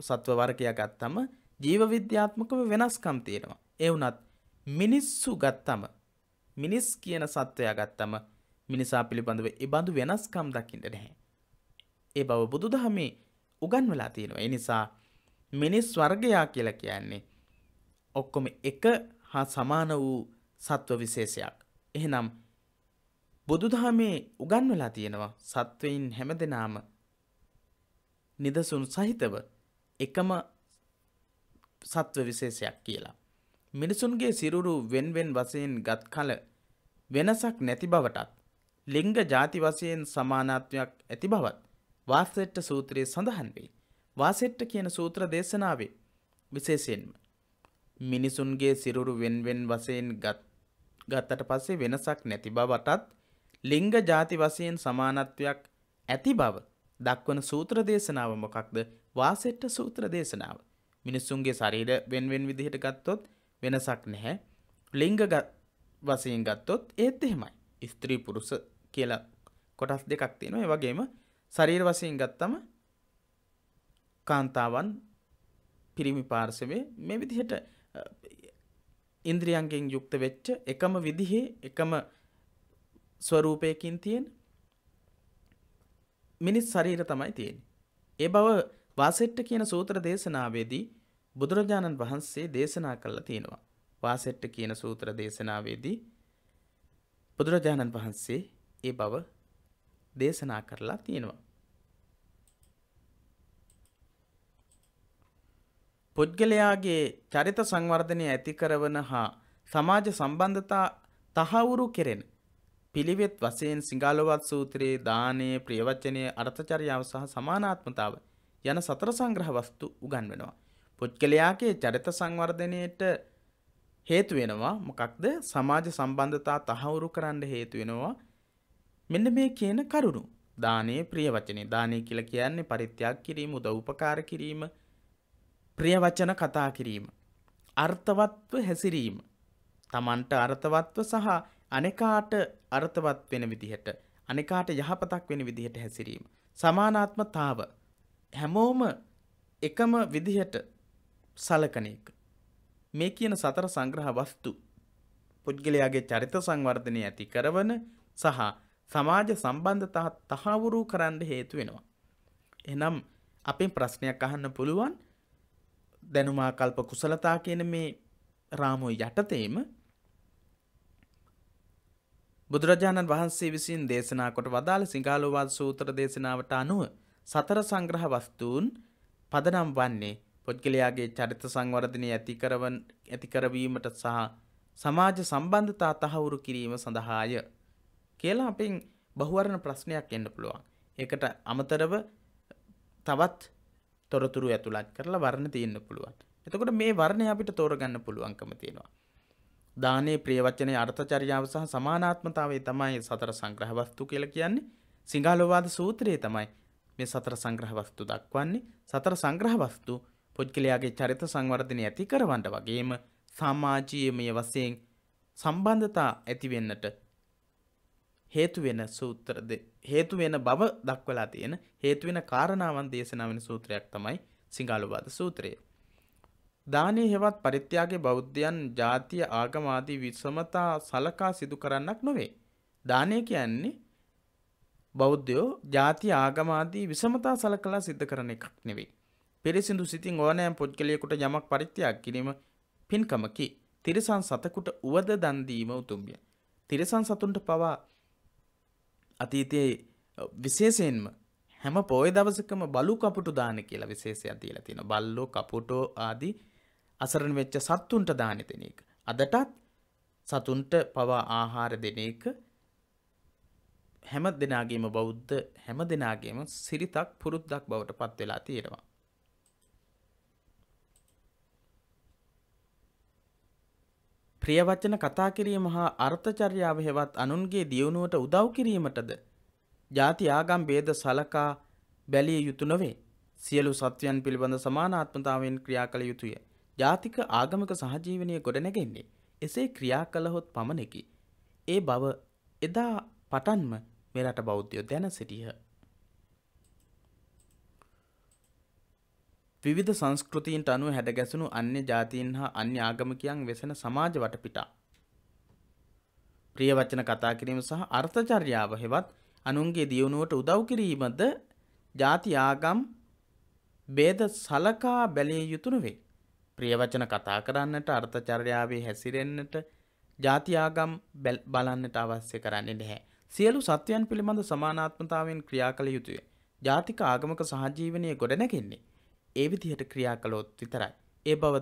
සත්ව වර්ගයා ගත්තම ජීව විද්‍යාත්මකව වෙනස්කම් තියෙනවා. ඒ වුණත් මිනිස්සු ගත්තම මිනිස් කියන සත්වයා ගත්තම මිනිසා පිළිබඳව එබඳු වෙනස්කම් දකින්න නැහැ. ඒ බව බුදු දහමේ උගන්වලා තියෙනවා. ඒ නිසා මිනිස් වර්ගයා කියලා කියන්නේ ඔක්කොම එක හා සමාන වූ සත්ව විශේෂයක්. එහෙනම් බුදුදහමේ උගන්වලා තියෙනවා සත්වයින් හැමදෙනාම නිදසුන් සහිතව එකම සත්ව විශේෂයක් කියලා. මිනිසුන්ගේ සිරුරු වෙන්වෙන් වශයෙන් ගත් කල වෙනසක් නැති බවටත් ලිංග ಜಾති වශයෙන් සමානත්වයක් ඇති බවත් වාසෙට්ට සූත්‍රයේ සඳහන් වෙයි. වාසෙට්ට කියන සූත්‍ර දේශනාවේ විශේෂයෙන්ම මිනිසුන්ගේ සිරුරු වෙන්වෙන් වශයෙන් ගත්තට පස්සේ වෙනසක් නැති බවටත් ලිංග ಜಾති වශයෙන් සමානත්වයක් ඇති බව දක්වන සූත්‍ර දේශනාව මොකක්ද? වාසෙට්ට සූත්‍ර දේශනාව. මිනිසුන්ගේ ශරීර වෙන්වෙන් විදිහට ගත්තොත් වෙනසක් නැහැ. ලිංග වශයෙන් ගත්තොත් ඒත් එහෙමයි. ස්ත්‍රී පුරුෂ කියලා කොටස් දෙකක් තියෙනවා. ඒ වගේම ශරීර වශයෙන් ගත්තම කාන්තාවන් පිරිමි පාර්ශවයේ මේ විදිහට ඉන්ද්‍රියන්ගෙන් යුක්ත වෙච්ච එකම විදිහේ එකම ස්වරූපයකින් තියෙන මිනිස් ශරීර තමයි තියෙන්නේ. ඒ බව වාසෙට්ට කියන සූත්‍ර දේශනාවේදී බුදුරජාණන් වහන්සේ දේශනා කළා තියෙනවා. වාසෙට්ට කියන සූත්‍ර දේශනාවේදී බුදුරජාණන් වහන්සේ ඒ බව දේශනා කරලා තියෙනවා. පුද්ගලයාගේ චරිත සංවර්ධනය ඇති කරවන හා සමාජ සම්බන්ධතා තහවුරු කෙරෙන පිළිවෙත් වශයෙන් සිංහලවත් සූත්‍රයේ දානයේ ප්‍රියවචනයේ අර්ථචර්යාව සහ සමානාත්මතාව යන සතර සංග්‍රහ වස්තු උගන්වනවා. පුද්ගලයාගේ චරිත සංවර්ධනයට හේතු වෙනවා මොකක්ද සමාජ සම්බන්ධතා තහවුරු කරන්න හේතු වෙනවා මෙන්න මේ කියන කරුණු දානයේ ප්‍රියවචනේ දානය කියලා කියන්නේ පරිත්‍යාග කිරීම උදව් උපකාර කිරීම ප්‍රිය වචන කතා කිරීම. අර්ථවත්ව හැසිරීම. තමන්ට අර්ථවත්ව සහ අනෙකාට අර්ථවත් වෙන විදිහට අනෙකාට යහපතක් වෙන විදිහට හැසිරීම. සමානාත්මතාව හැමෝම එකම විදිහට සලකන එක. මේ කියන සතර සංග්‍රහ වස්තු පුද්ගලයාගේ චරිත සංවර්ධනය ඇති කරවන සහ සමාජ සම්බන්ධතා තහවුරු කරන්න හේතු වෙනවා. එනම් අපෙන් ප්‍රශ්නයක් අහන්න පුළුවන් දැනුමා කල්ප කුසලතා කියන මේ රාමෝ යටතේම බුදුරජාණන් වහන්සේ විසින් දේශනා කොට වදාළ සිංහලෝවාද සූත්‍ර දේශනාවට අනුව සතර සංග්‍රහ වස්තුූන් පදනම් වන්නේ පුද්ගලයාගේ චරිත සංවර්ධනය ඇතිකරවන් ඇතිකරවීමට සහ සමාජ සම්බන්ධතා තහවුරු කිරීම සඳහාය. කියලා අපින් බහුවරණ ප්‍රශ්නයක් එන්න පුළුවන්. එකට අමතරව තවත් තොරතුරු ඇතුළත් කරලා වර්ණ තියන්න පුළුවන්. එතකොට මේ වර්ණය අපිට තෝරගන්න පුළුවන්කම තියෙනවා. දානේ ප්‍රියවචනයේ අර්ථචර්යාව සහ සමානාත්මතාවය තමයි සතර සංග්‍රහ වස්තු කියලා කියන්නේ. සිංහලෝවාද සූත්‍රයේ තමයි මේ සතර සංග්‍රහ වස්තු දක්වන්නේ. සතර සංග්‍රහ වස්තු පුද්ගලයාගේ චරිත සංවර්ධනය ඇති කරවන්න වගේම සමාජීයමය වශයෙන් සම්බන්ධතා ඇතිවෙන්නට හේතු වෙන සූත්‍ර දෙක හේතු වෙන බව දක්වලා තියෙන හේතු වෙන කාරණාවන් දේශනා වෙන සූත්‍රයක් තමයි සිංහලවාද සූත්‍රය. දානය හෙවත් පරිත්‍යාගේ බෞද්ධයන් ජාතිය ආගමාදී විසමතා සලකා සිදු කරන්නක් නොවේ. දානය කියන්නේ බෞද්ධයෝ ජාති ආගමාදී විසමතා සලකලා සිද්ධ කරන එකක් නෙවෙයි. පිරිසිදු සිතින් ඕනෑම් පුද්ගලයකුට යමක් පරිත්‍යාග කිරීම පින්කමකි. තිරිසන් සතකුට උවද දන්දීම උතුම්ය. තිරිසන් සතුන්ට පවා අතීතයේ විශේෂයෙන්ම හැම පොය දවසකම බලු කපුටු දාන කියලා විශේෂයක් දීලා තියෙනවා. බල්ලෝ කපුටෝ ආදී අසරණ වෙච්ච සත්තුන්ට දාන දෙන එක. අදටත් සතුන්ට පවා ආහාර දෙන එක හැම දෙනාගේම බෞද්ධ හැම දෙනාගේම සිරිතක් පුරුද්දක් බවට පත් වෙලා තියෙනවා. ප්‍රියවචන කතා කිරීම හා අර්ථචර්යාව හෙවත් අනුන්ගේ දියුණුවට උදව් කිරීමටද ಜಾති ආගම් ભેද සලකා බැලිය යුතු නොවේ. සියලු සත්වයන් පිළිබඳ සමානාත්මතාවයෙන් ක්‍රියා කළ යුතුය. ජාතික ආගමික සහජීවනය ගොඩනැගෙන්නේ එසේ ක්‍රියා කළහොත් පමණකි. ඒ බව එදා පටන්ම මෙරට බෞද්ධයෝ දැන සිටියහ. විවිධ සංස්කෘතීන්ට අනුව හැඩගැසුණු අන්‍ය ජාතීන් හා අන්‍ය ආගමිකයන් වෙසෙන සමාජ වටපිටා. ප්‍රිය වචන කතා කිරීම සහ අර්ථචර්යාව හෙවත් අනුන්ගේ දියුණුවට උදව් කිරීමද ජාති ආගම් බේද සලකා බැලිය යුතු නොවේ. ප්‍රිය වචන කතා කරන්නට අර්ථචර්යාවේ හැසිරෙන්නට ජාති ආගම් බලන්නට අවශ්‍ය කරන්නේ නැහැ. සියලු සත්‍යයන් පිළිබඳ සමානාත්මතාවයෙන් ක්‍රියා කළ යුතුය. ජාතික ආගමක සහජීවනය ගොඩනැගෙන්නේ ඒ විදිහට ක්‍රියා කළොත් විතරයි. ඒ බව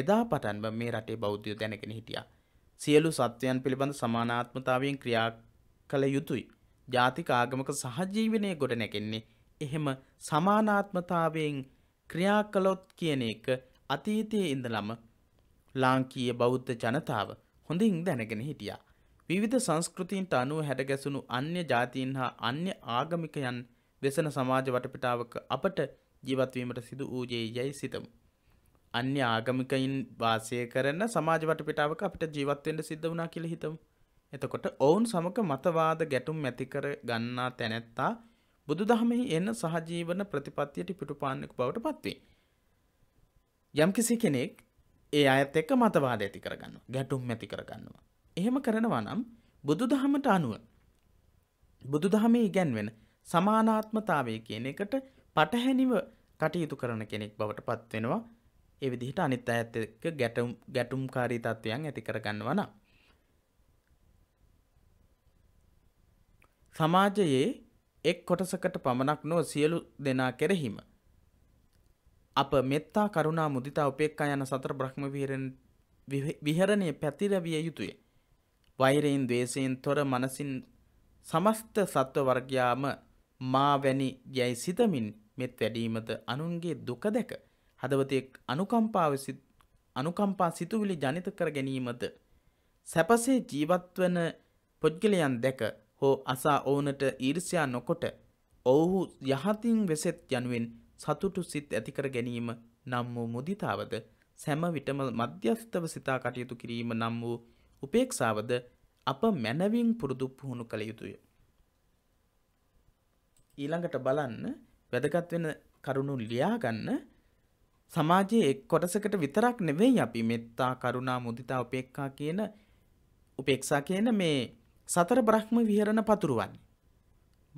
එදා පටන්ම මේ රටේ බෞද්ධය දැනගෙන හිටියා. සියලු සත්වයන් පිළිබඳ සමානාත්මතාවයෙන් ක්‍රියා කළ යුතුයි. ජාතික ආගමක සහජීවනය ගොඩ නැගෙන්නේ එහෙම සමානාත්මතාවයෙන් ක්‍රියා කළොත් කියන එක අතීතයේ ඉඳලම ලාංකීය බෞද්ධ ජනතාව හොඳින් දැනගෙන හිටියා. විවිධ සංස්කෘතින්ට අනුව හැඩගැසුණු අන්‍ය ජාතීන් හා අන්‍ය ආගමිකයන් වෙසන සමාජ වටපිටාවක අපට ජීවත්වීමට සිදු වූයේයයි සිතමු. අන්‍ය ආගමිකයින් වාසය කරන සමාජ වටපිටාවක අපිට ජීවත්වෙන්ට සිද්ධ වුණා කියලා හිතමු. එතකොට ඔවුන් සමග මතවාද ගැටුම් ඇති කර ගන්නා තැනැත්තා බුදුදහමෙහි එන සහජීවන ප්‍රතිපත්තියට පිටුපාන්නෙකු බවට පත්වේ. යම්කිසි කෙනෙක් ඒ අයත් එක්ක මතවාද ඇති කරගන්න ගැටුම් ඇති කරගන්නවා. එහෙම කරනවා නම් බුදුදහමට අනුව බුදුදහමේ ඉගැන්වෙන සමානාත්මතාවය කියන එකට පටහැනිව කටයුතු කරන කෙනෙක් බවට පත්වෙනවා එවිදිහිට අනිත් අඇත් එක්ක ගැටුම් ගැටුම් කාරී තත්ත්වයන් ඇති කරගන්නවන. සමාජයේ එක් කොටසකට පමණක් නෝ සියලු දෙනා කෙරෙහිම. අප මෙත්තා කරුණා මුදිතා උපෙක්කා යන සතර බ්‍රහ්ම විහරණය පැතිරවිය යුතුය. වෛරයෙන් දේශයෙන් තොර මනසින් සමස්ත සත්ව වර්ගයාම මා වැනි යැයි සිතමින් මෙත් වැඩීමත අනුන්ගේ දුක දැක හදවතෙක් අනුකම්පාව අනුකම්පා සිතුවිලි ජනිත කර ගැනීමද සැපසේ ජීවත්වන පුද්ගලයන් දැක හෝ අසා ඕනට ඊර්ෂ්‍යා නොකොට ඔවුහු යහතින් වෙසෙත් යනුවෙන් සතුටු සිත් ඇතිකර ගැනීම නම් වූ මුදිතාවද සැම විටම මධ්‍යස්ථව සිතා කටයුතු කිරීම නම් වූ උපේක්ෂාවද අප මැනවින් පුරුදු පුහුණු කළ යුතුය. ඊළඟට බලන්න වැදගත් වෙන කරුණු ලියාගන්න සමාජයේ එක් කොටසකට විතරක් නෙවෙයි අපි මෙත්තා කරුණා මුදිතා උපේක්ඛා කියන උපේක්ෂා කියන මේ සතර බ්‍රහ්ම විහරණ පතුරවන්නේ.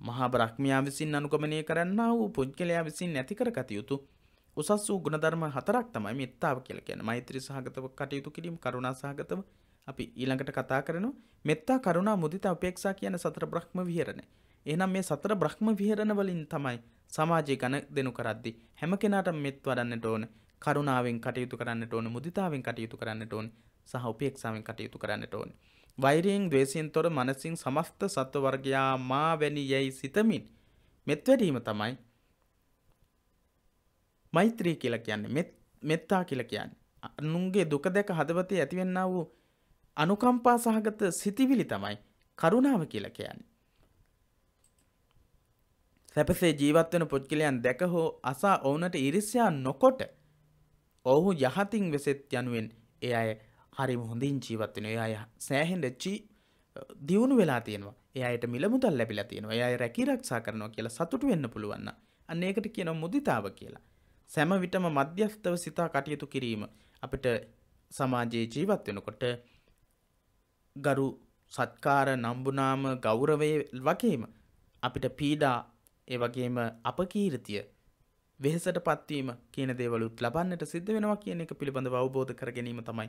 මහා බ්‍රහ්මයා විසින් අනුගමනය කරන්නා වූ පුද්ගලයා විසින් නැති කරගත යුතු උසස් වූ ගුණධර්ම හතරක් තමයි මෙත්තාව කියලා කියන්නේ. මෛත්‍රී සහගතව කටයුතු කිරීම, කරුණා සහගතව අපි ඊළඟට කතා කරනවා. මෙත්තා, කරුණා, මුදිතා, උපේක්ෂා කියන සතර බ්‍රහ්ම විහරණ. එනම් මේ සතර බ්‍රහ්ම විහරණ වලින් තමයි සමාජය ගණ දෙනු කරද්දි හැම කෙනාට මෙත් වඩන්නට ඕන කරුණාවෙන් කටයුතු කරන්නට ඕන මුදිතාවෙන් කටයුතු කරන්නට ඕන සහ උපේක්ෂාවෙන් කටයුතු කරන්නට ඕන. වෛරයෙන් ද්වේෂයෙන් තොර මනසින් සමස්ත සත්ව වර්ගයා මා වැනි යයි සිතමින් මෙත් වැඩීම තමයි මෛත්‍රී කියලා කියන්නේ මෙත් මෙත්තා කියලා කියන්නේ. අනුන්ගේ දුක දැක හදවතේ ඇතිවෙන්නා වූ අනුකම්පා සහගත සිතිවිලි තමයි කරුණාව කියලා කියන්නේ. සැපසේ ජීවත්වන පුද්ගලයන් දැක හෝ අසා ඔවුනට ඉරිස්යා නොකොට ඔහු යහතින් වෙසෙත් යනුවෙන් ඒ අය හරිම හොඳින් ජීවත්වෙන ඒ අය සෑහෙන්ඩච්චි දියුණු වෙලා තියෙනවා එයට මිලමුදල් ලැබිලා තියෙනවා එය රැකිරක්ෂා කරනවා කියලා සතුට වෙන්න පුළුවන්න අන්න ඒකට කියන මුදිතාව කියලා සැම විටම මධ්‍යස්ථව සිතා කටයුතු කිරීම අපිට සමාජයේ ජීවත් වෙනකොට ගරු සත්කාර නම්බුනාම ගෞරවය වගේම අපිට පීඩා ඒ වගේම අපකීර්තිය වෙහෙසට පත්වීම කියන දේවලුත් ලබන්නට සිද්ධ වෙනවා කියන එක පිළිබඳව අවබෝධ කර ගැනීම තමයි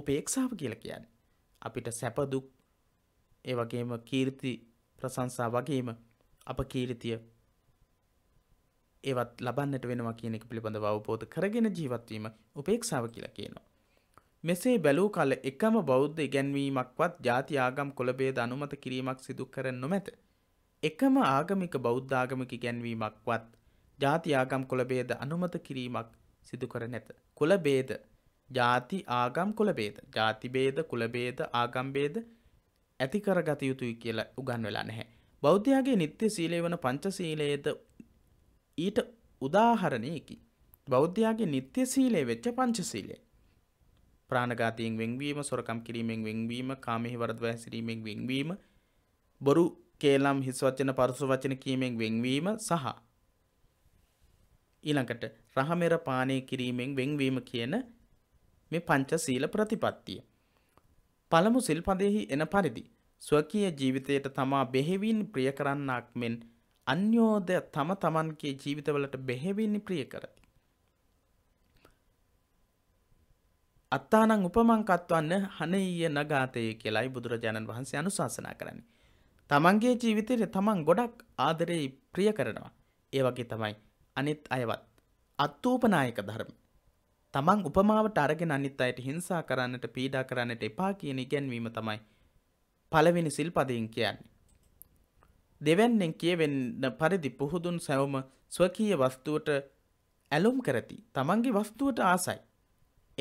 උපේක්ෂාව කියලා කියන්නේ. අපිට සැප දුක් ඒ වගේම කීර්ති ප්‍රශංසා වගේම අපකීර්තිය ඒවත් ලබන්නට වෙනවා කියන එක පිළිබඳව අවබෝධ කරගෙන ජීවත් වීම උපේක්ෂාව කියලා කියනවා. මෙසේ බැලූ කල එකම බෞද්ධ ඉගැන්වීමක්වත් ජාති ආගම් කුලභේද අනුමත කිරීමක් සිදු කර නොමැත. එකම ආගමික බෞද්ධාගමික ගැන්වීමක්වත් ජාති ආගම් කොළබේද අනුමත කිරීමක් සිදුකර නැත. කොළබේද ජාති ආගම් කොළබේද ජාතිබේද කුලබේද ආගම්බේද ඇතිකර ගත යුතුයි කියලා උගන් වෙලා නැහැ. බෞද්ධයාගේ නිත්‍ය සීලේ වන පංචසීලයේද ඊට උදාහරණයකි. බෞද්ධයාගේ නිත්‍ය සීලේ වෙච්ච පංචසීලේ. ප්‍රාණගාතයෙන් වෙන්වීම සොරකම් කිරීමෙන් වෙන්වීම කාමෙහි වරදවා හැසිරීමෙන් වෙන්වීම බොරු කේලම් හිස් වචන පරුස වචන කීමෙන් වෙන්වීම සහ ඊළඟට රහමෙර පානය කිරීමෙන් වෙන්වීම කියන මේ පංචසීල ප්‍රතිපත්තිය. පළමු සිල්පදෙහි එන පරිදි ස්වකීය ජීවිතයට තමා බෙහෙවින් ප්‍රිය කරන්නක් මෙන් අන්‍යෝදය තම තමන්ගේ ජීවිතවලට බෙහෙවිනි ප්‍රිය කරති. අත්තානං උපමංකත්වන්න හනීය නගාතය කියලායි බුදුරජාණන් වහන්සේ අනුශාසනා කරන්නේ. තමන්ගේ ජීවිතයට තමන් ගොඩක් ආදරේ ප්‍රිය කරනවා. ඒ වගේ තමයි අනිත් අයවත්. අත්තූපනායක ධර්ම. තමන් උපමාවට අරගෙන අනිත් අයට හිංසා කරන්නට පීඩා කරන්නට එපා කියන ඉගැන්වීම තමයි පළවෙනි සිල්පදයෙන් කියන්නේ. දෙවැන්නෙන් කියවෙන්න පරිදි පුහුදුන් සැවම ස්වකීය වස්තුවට ඇලුම් කරති. තමන්ගේ වස්තුවට ආසයි.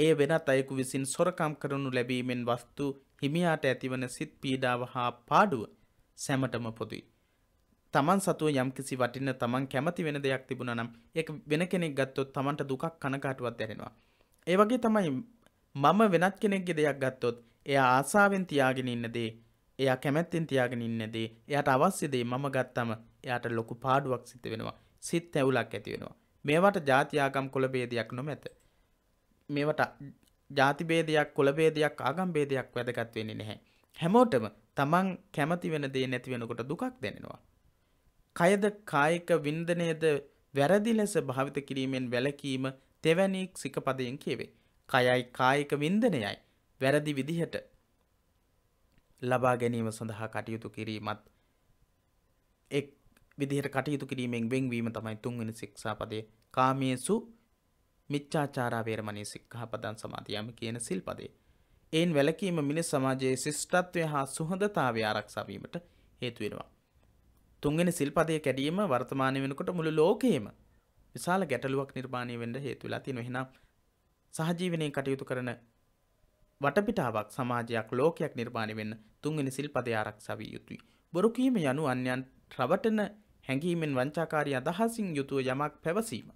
ඒ වෙනත් අයෙකු විසින් සොරකම් කරනු ලැබීමෙන් වස්තු හිමියාට ඇතිවන සිත් පීඩාව හා පාඩුව සැමටම පොදුයි. තමන් සතුව යම්කිසි වටින්න තමන් කැමති වෙන දෙයක් තිබුණ නම් එක වෙන කෙනෙක් ගත්තොත් තමන්ට දුකක් කනකාටුවත් දැනෙනවා. ඒ වගේ තමයි මම වෙනත් කෙනෙක්ගෙ දෙයක් ගත්තොත් එයා ආසාාවෙන් තියාගෙන ඉන්න දේ එයා කැමැත්තෙන් තියාගෙන ඉන්න දේ එයට අවශ්‍ය දේ මම ගත්තම එයාට ලොකු පාඩුවක් සිත වෙනවා සිත් ඇවුලක් ඇති වෙනවා. මේවට ජාතියාගම් කොළබේදයක් නොමැත. මේවට ජාතිබේදයක් කොළබේදයක් ආගම්බේදයක් වැදගත්වෙන්නේ නැහැ. හැමෝටම තමන් කැමති වෙන දේ නැති වෙනකොට දුකක් දැනෙනවා. කයද කායික වින්දනයද වැරදි ලෙස භාවිත කිරීමෙන් වැළකීම තෙවැනි සිකපදයෙන් කියවේ. කයයි කායික වින්දනයයි වැරදි විදිහට ලබා ගැනීම සඳහා කටයුතු කිරීමත් එක් විදිහට කටයුතු කිරීමෙන් වෙන්වීම තමයි තුන්වෙනි ශික්ෂාපදයේ කාමයේසු මිච්ඡාචාරා වේරමණී සික්ඛාපදං සමාදියාමි කියන සිල්පදේ. එයින් වැළකීම මිනිස් සමාජයේ ශිෂ්ටත්වය හා සුහඳතාවය ආරක්ෂා වීමට හේතු වෙනවා. තුන්වෙනි සිල්පදයේ කැඩීම වර්තමාන වෙනකොට මුළු ලෝකයේම විශාල ගැටලුවක් නිර්මාණය වෙන්න හේතු වෙලා තියෙනවා. එහෙනම් සහජීවනයේ කටයුතු කරන වටපිටාවක් සමාජයක් ලෝකයක් නිර්මාණය වෙන්න තුන්වෙනි සිල්පදය ආරක්ෂා විය යුතුයි. බොරු කීම යනු අන්‍යයන් රවටන හැඟීමෙන් වංචාකාරී අදහසින් යුතුව යමක් පැවසීම.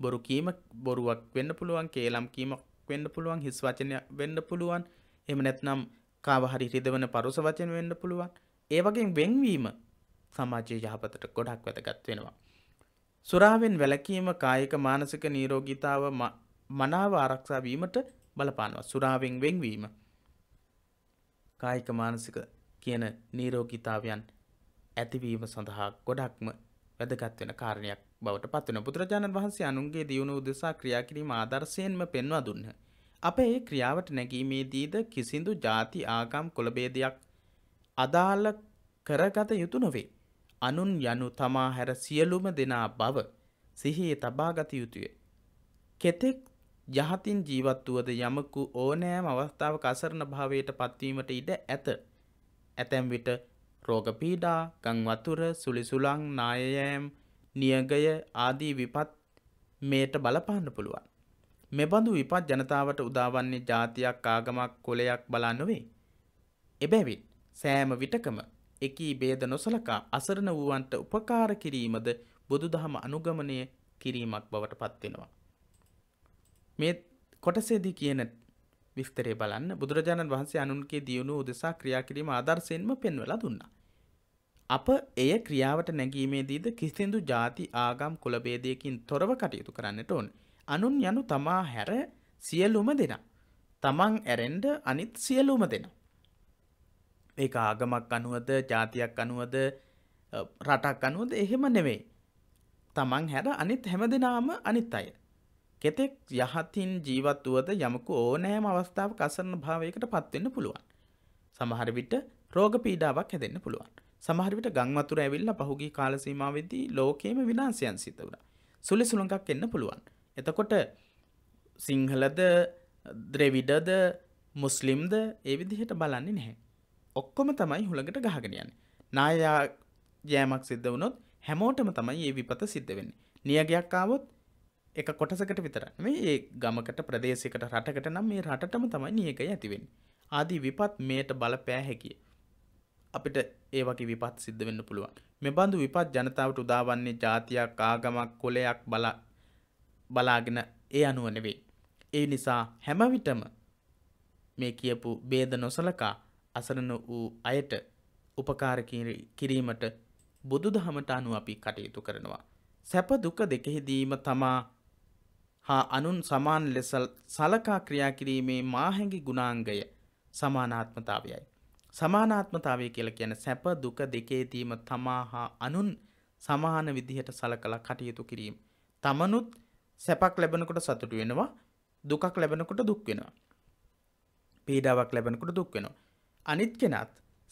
බොරු කීම බොරුවක් වෙන්න පුළුවන් කේලම් කීමක් වෙන්න පුළුවන් හිස් වචනය වෙන්න පුළුවන් එම නැත්නම් කාවහරි රිදවන පරුස වචන වෙන්න පුළුවන් ඒවගේ වෙන්වීම සමාජය යහපතට ගොඩක් වැදගත් වෙනවා. සුරාවෙන් වැලකීම කායික මානසික නීරෝගිතාව මනාව ආරක්ෂාවීමට බලපානවා සුරාවෙන් වෙන්වීම කායික මානසික කියන නීරෝගිතාවයන් ඇතිවීම සඳහා ගොඩක්ම වැදගත් වෙන කාරණයක් බවට පත්වන බුදුරජාණන් වහන්සේ අනුන්ගේ දියුණු උදෙසා ක්‍රියාකිරීම ආදර්ශයෙන්ම පෙන්වා දුන්හ. අප ඒ ක්‍රියාවට නැගීමේදීද කිසිදු ජාති ආගම් කොළබේදයක් අදාළ කරගත යුතු නොවේ. අනුන් යනු තමා හැර සියලුම දෙනා බව සිහියේ තබාගත යුතුය. කෙතෙක් යහතින් ජීවත් වුවද යමකු ඕනෑම අවස්ථාවක අසරණ භාවයට පත්වීමට ඉඩ ඇත. ඇතැම් විට රෝග පීඩා, ගම් වතුර, සුලිසුලං, නායයෑම් නියගය ආදී විපත් මේට බලපාන්න පුළුවන්. මෙබඳු විපත් ජනතාවට උදාවන්නේ ජාතියක් ආගමක් කොලයක් බලා නොවේ. එබැවින් සෑම විටකම එකී බේද නොසලකා අසරණ වූවන්ට උපකාර කිරීමද බුදුදහම අනුගමනය කිරීමක් බවට පත්වෙනවා. මේ කොටසේදී කියන විස්තරේ බලන්න බුදුරජාණන් වහන්සේ අනුන්ගේ දියුණු උදෙසා ක්‍රියා කිරීම ආදර්ශයෙන්ම පෙන්වලා දුන්නා. අප එය ක්‍රියාවට නැගීමේදීද කිසිදු ಜಾති ආගම් කුලභේදයකින් තොරව කටයුතු කරන්නට ඕන. අනුන් යනු තමා හැර සියලුම දෙනා. තමන් ඇරෙන්ඩ අනිත් සියලුම දෙනා. ඒක ආගමක් අනුවද ජාතියක් අනුවද රටක් අනුවද එහෙම නෙවෙයි. තමන් හැර අනිත් හැම දෙනාම අනිත් අය. කෙතෙක් යහතින් ජීවත් වුවද යමකු ඕනෑම අවස්ථාව කසරන භාවයකට පත්වෙන්න පුළුවන්. සමහර විට රෝග පීඩාවක් හැදෙන්න පුළුවන්. සමහරවිට ගංවතුර ඇවිල්ල පහුගේ කාලසීමාවෙද්දී ලෝකයේම විනාශයන් සිතවර. සුලි සුළඟක් එන්න පුළුවන්. එතකොට සිංහලද ද්‍රෙවිඩද මුස්ලිම්ද ඒ විදිහට බලන්නේ නැහැ. ඔක්කොම තමයි හුළඟට ගහගෙනයන්. නායා ජෑමක් සිද්ධ වනොත් හැමෝටම තමයි ඒ විපත සිද්ධ වෙන්නේ. නියගයක් ආවොත් එක කොටසකට විතර මේ ඒ ගමකට ප්‍රදේශයකට රටකට නම් මේ රටටම තමයි නියකය ඇතිවෙන්. ආදී විපත් මේට බලපෑ හැකිය. අපිට ඒ වගේ විපත් සිද්ධ වෙන්න පුළුවන්. මෙබඳු විපත් ජනතාවට උදාවන්නේ ජාතියක් ආගමක් කොලයක් බල බලාගෙන ඒ අනුව නෙවෙයි. ඒ නිසා හැම විටම මේ කියපු ભેද නොසලකා අසරණ වූ අයට උපකාර කිරීමට බුදුදහමට අනුව අපි කටයුතු කරනවා. සැප දුක දෙකෙහිදීම තමා හා අනුන් සමාන ලෙස සලකා ක්‍රියා කිරීමේ මාහැඟි ගුණාංගය සමානාත්මතාවයයි. සමානාත්මතාවය කියලා කියන සැප දුක දෙකේදීම තමා හා අනුන් සමාන විදිහට සලකලා කටයුතු කිරීම. තමනුත් සැපක් ලැබෙනකොට සතුටු වෙනවා දුකක් ලැබෙනකොට දුක් වෙනවා. පීඩාවක් ලැබෙනකොට දුක් වෙනවා. අනිත් කෙනත්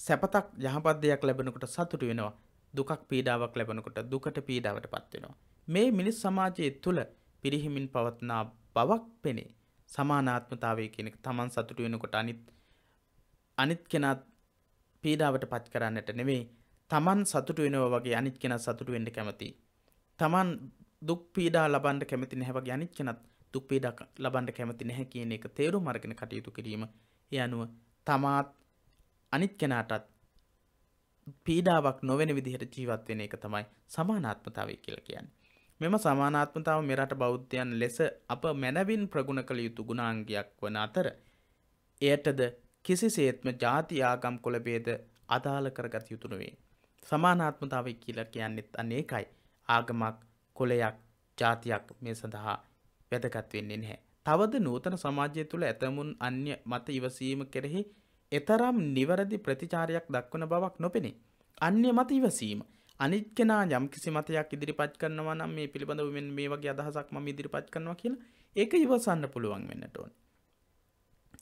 සැපතක් යහපත් දෙයක් ලැබෙනකොට සතුටු වෙනවා. දුකක් පීඩාවක් ලැබෙනකොට දුකට පීඩාවට පත් වෙනවා. මේ මිනිස් සමාජයේ තුල පිරිහිමින් පවත්නා බවක් පෙනේ. සමානාත්මතාවය කියන එක Taman සතුටු වෙනකොට අනිත් අනිත් කෙනත් පීඩාවට පත් කරන්නට නෙවෙයි තමන් සතුට වෙනවා වගේ අනිත් කෙනත් සතුට වෙන්න කැමති. තමන් දුක් පීඩා ලබන්ට කැමති නැහැවගේ අනිත් කෙනත් දුක් පීඩක් ලබන්ට කැමති නැහැ කියන එක තේරු මර්ගෙන කටයුතු කිරීම ඒ අනුව තමාත් අනිත් කෙනාටත් පීඩාවක් නොවෙන විදිහට ජීවත් වෙන එක තමයි සමානාත්මතාවය කියලා කියන්නේ. මෙම සමානාත්මතාව මෙරට බෞද්ධයන් ලෙස අප මැනවින් ප්‍රගුණ කළ යුතු ගුණාංගයක් වන අතර එයටද කිසිසේත්ම ජාති ආගම් කොළබේද අදාළ කරගත යුතු නොවේ. සමානාත්මතාවය කියලා කියන්නෙත් අන්න ඒකයි. ආගමක්, කොලයක්, ජාතියක් මේ සඳහා වැදගත් වෙන්නේ නැහැ. තවද නූතන සමාජය තුළ ඇතමුන් අන්‍ය මත ඉවසීම කෙරෙහි එතරම් නිවැරදි ප්‍රතිචාරයක් දක්වන බවක් නොපෙනේ. අන්‍ය මත ඉවසීම අනිත් කෙනා යම්කිසි මතයක් ඉදිරිපත් කරනවා නම් මේ පිළිබඳව මෙන්න මේ වගේ අදහසක් මම ඉදිරිපත් කරනවා කියලා ඒක ඉවසන්න පුළුවන් වෙන්නට ඕනේ.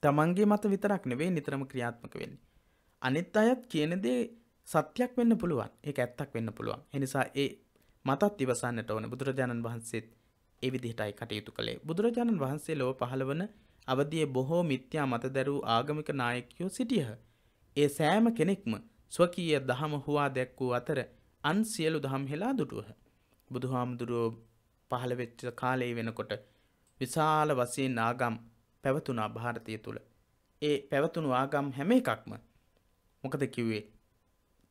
තමන්ගේ මත විතරක් නෙවේ නිතරම ක්‍රියාත්මක වෙන්නේ. අනිත් අයත් කියනදේ සත්‍යයක් වෙන්න පුළුවන් ඒ ඇත්තක් වෙන්න පුළුවන් එනිසා ඒ මතත් ඉවසන්නට ඕන බුදුරජාණන් වහන්සේත් ඒ විදිහටයි කටයුතු කළේ බුදුරජාණන් වහන්සේ ලොව පහළවන අවදියේ බොහෝ මිත්‍යා මතදැරූ ආගමික නායකයෝ සිටියහ. ඒ සෑම කෙනෙක්ම ස්වකීය දහම හුවා දැක් වූ අතර අන් සියලු දහම් හෙලා දුටුවහ. බුදුහාමුදුරුවෝ පහළවෙච්ච කාලේ වෙනකොට විශාල වසයෙන් ආගම් පැවතුනා භාරතය තුළ. ඒ පැවතුණු ආගම් හැම එකක්ම මොකද කිව්වේ.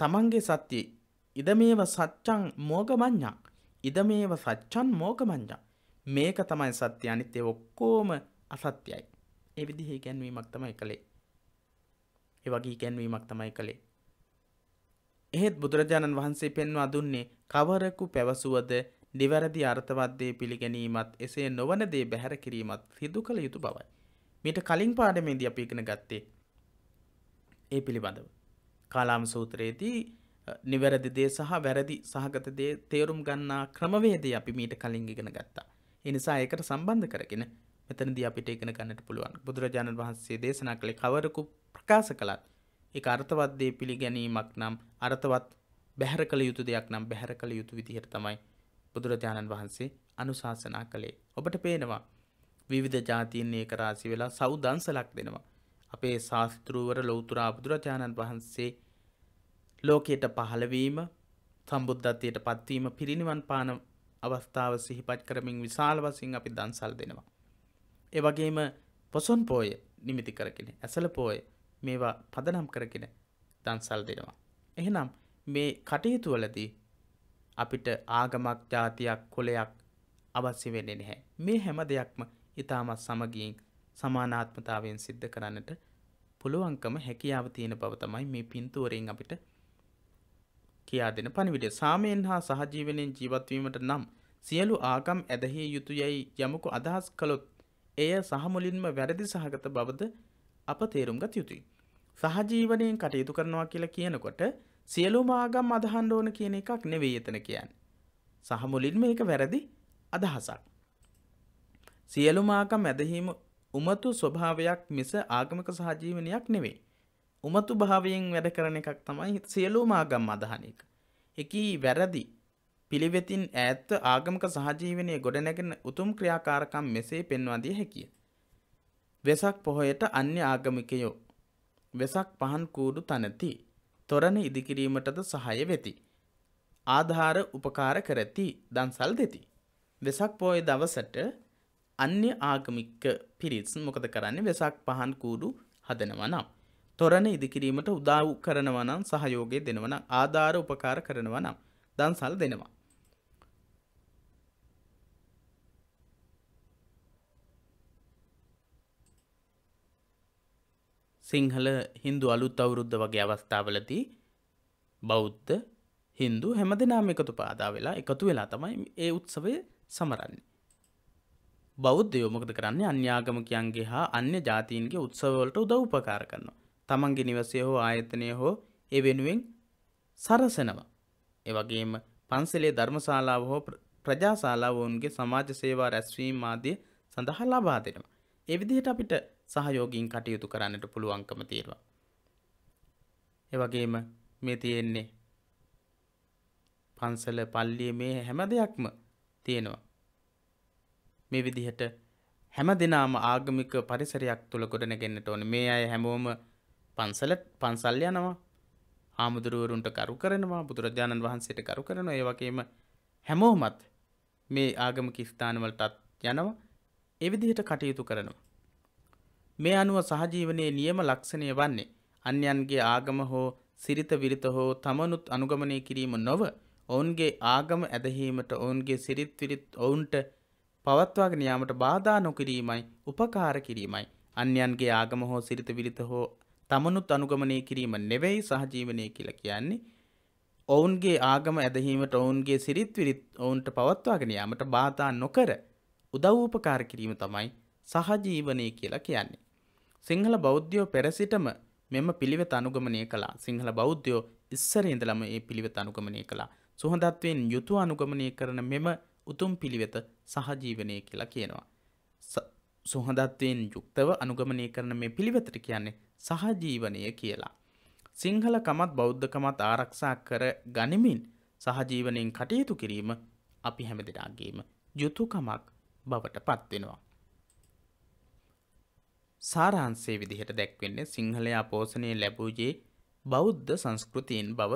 තමන්ගේ සත්‍යය ඉදමේව සච්චන් මෝගමං්ඥා ඉදමේව සච්චන් මෝගමං්ඥා මේක තමයි සත්‍ය අනිත්‍ය ඔක්කෝම අසත්‍යයි. ඒ විදිහේ ගැන්වීමක් තමයි කළේ. ඒ වගේ ගැන්වීමක් තමයි කළේ. එහෙත් බුදුරජාණන් වහන්සේ පෙන්වා දුන්නේ කවරකු පැවසුවද නිවැරදි අර්ථවත්දේ පිළිගැනීමත් එසේ නොවනදේ බැහැර කිරීමත් සිදු කළ යුතු බවයි. මීට කලින් පාඩමේදී අපි ඉගෙන ගත්තේ ඒ පිළිබඳව. කාලාම සූත්‍රයේදී නිවැරදි දේ සහ වැරදි සහගත දේ තේරුම් ගන්නා ක්‍රමවේදේ අපි මීට කලින් ඉගෙන ගත්තා. ඒ නිසා ඒකට සම්බන්ධ කරගෙන මෙතනදී අපිට ඉගෙන ගන්නට පුළුවන්. බුදුරජාණන් වහන්සේ දේශනා කළේ කවරකු ප්‍රකාශ කළත් ඒක අර්ථවත් දේ පිළිගැනීමක් නම් අර්ථවත් බැහැර කළ යුතු දෙයක් නම් බැහැර කළ යුතු විදිහට තමයි බුදුරජාණන් වහන්සේ අනුශාසනා කළේ. ඔබට පේනවා විවිධ ජාතීන් ඒක රාසි වෙලා සෞදංසලක් දෙනවා. අපේ ශාස්තෘවර ලොවතුරා බුදුරජාණන් වහන්සේ ලෝකයට පහළවීම සම්බුද්ධත්වයට පත්වීම පිරිනිවන් පාන අවස්ථාව සිහිපත් කරමින් විශාල වසින් අපි දන්සල් දෙනවා. එවගේම පොසොන් පෝය නිමිති කරගෙන ඇසල පෝය මේවා පදනම් කරගෙන දන්සල් දෙනවා. එහෙනම් මේ කටයුතුවලදී අපිට ආගමක් ජාතියක් කොලයක් අවශ්‍ය වෙන්නේ නැහැ. මේ හැම දෙයක්ම ඉතාමත් සමගියෙන් සමානාත්මතාවයෙන් සිද්ධ කරන්නට පුළුවන්කම හැකියාව තියෙන බව තමයි මේ පින්තූරෙන් අපිට කියා දෙන පණිවිඩය. සාමයෙන් හා සහජීවනයෙන් ජීවත්වීමට නම් සියලු ආගම් ඇදහිය යුතුයයි යමකු අදහස් කළොත් එය සහමුලින්ම වැරදි සහගත බවද අප තේරුම් ගත යුතුයි. සහජීවනයෙන් කටයුතු කරනවා කියලා කියනකොට සියලුම ආගම් අදහන්න ඕන කියන එකක් නෙවෙයි එතන කියන්නේ. සහමුලින්ම ඒක වැරදි අදහසක්. සියලුමාකම් ඇදහීම උමතු ස්වභාවයක් මිස ආගමික සහජීවනයක් නෙවෙයි. උමතු භාවයෙන් වැඩ කරන එකක් තමයි සියලුමාගම් අදහන එක. එකී වැරදි පිළිවෙතින් ඈත්ව ආගමික සහජීවනය ගොඩනැගෙන උතුම් ක්‍රියාකාරකම් මෙසේ පෙන්වා දිය හැකිය. වෙසක් පොහොයට අන්‍ය ආගමිකයෝ වෙසක් පහන් කූඩු තනති තොරණ ඉදිකිරීමටද සහය වෙති. ආධාර උපකාර කරති දන්සල් දෙති. වෙසක් පෝය දවසට අන්‍ය ආගමික පිරිත්ස් මොකද කරන්නේ වෙසක් පහන් කූඩු හදනවනම්. තොරණ ඉදිකිරීමට උදාව් කරනවනම් සහයෝගය දෙනවන ආධාර උපකාර කරනවනම් දන්සල් දෙනවා. සිංහල හින්දු අලුත් අවුරුද්ධ වගේ අවස්ථාවලදී බෞද්ධ හින්දු හැම දෙනාම එකතු පාදා වෙලා එකතු වෙලා තමයි ඒ උත්සවය සමරන්නේ. බෞද්ධයෝ මොකද කරන්නේ අන්‍යාගමකයන්ගේ හා අන්‍ය ජාතීන්ගේ උත්සවවලට උදව් උපකාර කරනවා. තමන්ගේ නිවසය හෝ ආයතනය හෝ ඒ වෙනුවෙන් සරසනවා. එවගේම පන්සලේ ධර්මශාලාව හෝ ප්‍රජාශාලාවෝන්ගේ සමාජ සේවා රැස්වීම් ආදිය සඳහා ලබා දෙනවා. ඒ විදිහට අපිට සහයෝගින් කටයුතු කරන්නට පුළුවන්කම තියෙනවා. එවගේම මේ තියෙන්නේ පන්සල පල්ලිය මේ හැම දෙයක්ම තියෙනවා. මේ විදිහට හැම දෙනාම ආගමික පරිසරයක් තුළ ගොඩනගෙන්න්නට ඕන මේ අය හැමෝම පන්සල පන්සල් යනවා හාමුදුරුවරුන්ට කරු කරනවා බුදුරජාණන් වහන්සේට කරු කරන ඒ වගේම හැමෝමත් මේ ආගමික ස්ථානවලටත් යනවා එවිදිහට කටයුතු කරනවා. මේ අනුව සහජීවනයේ නියම ලක්ෂණය වන්නේ අන්‍යන්ගේ ආගම හෝ සිරිත විරිත හෝ තමනුත් අනුගමනය කිරීම නොව ඔවුන්ගේ ආගම ඇදහීමට ඔවුන්ගේ සිරිත් විරිත් ඔවුන්ට පවත්වාගෙන යාමට බාධා නොකිරීමයි උපකාර කිරීමයි අන්‍යයන්ගේ ආගම හෝ සිරිත විරිත හෝ තමනුත් අනුගමනය කිරීම නෙවෙයි සහජීවනය කියලා කියන්නේ ඔවුන්ගේ ආගම ඇදහීමට ඔවුන්ගේ සිරිත් විරිත් ඔවුන්ට පවත්වාගෙන යාමට බාධා නොකර උදව් උපකාර කිරීම තමයි සහජීවනය කියලා කියන්නේ සිංහල බෞද්ධයෝ පෙර සිටම මෙම පිළිවෙත අනුගමනය කළා සිංහල බෞද්ධයෝ ඉස්සර ඉඳලම ඒ පිළිවෙත අනුගමනය කළා සුහදත්වයෙන් යුතු අනුගමනය කරන මෙම උතුම් පිළිවෙත සහජීවනය කියලා කියනවා. සුහදත්වයෙන් යුක්තව අනුගමනය කරන මේ පිළිවෙතට කියන්නේ සහජීවනය කියලා. සිංහලකමත් බෞද්ධකමත් ආරක්ෂා කර ගනිමින් සහජීවනයෙන් කටයුතු කිරීම අපි හැමදෙනාගේම යුතුකමක් බවට පත්වෙනවා. සාරහන්සේ විදිහට දැක්වෙන්නේ සිංහලයා පෝසනය ලැබූජයේ බෞද්ධ සංස්කෘතියෙන් බව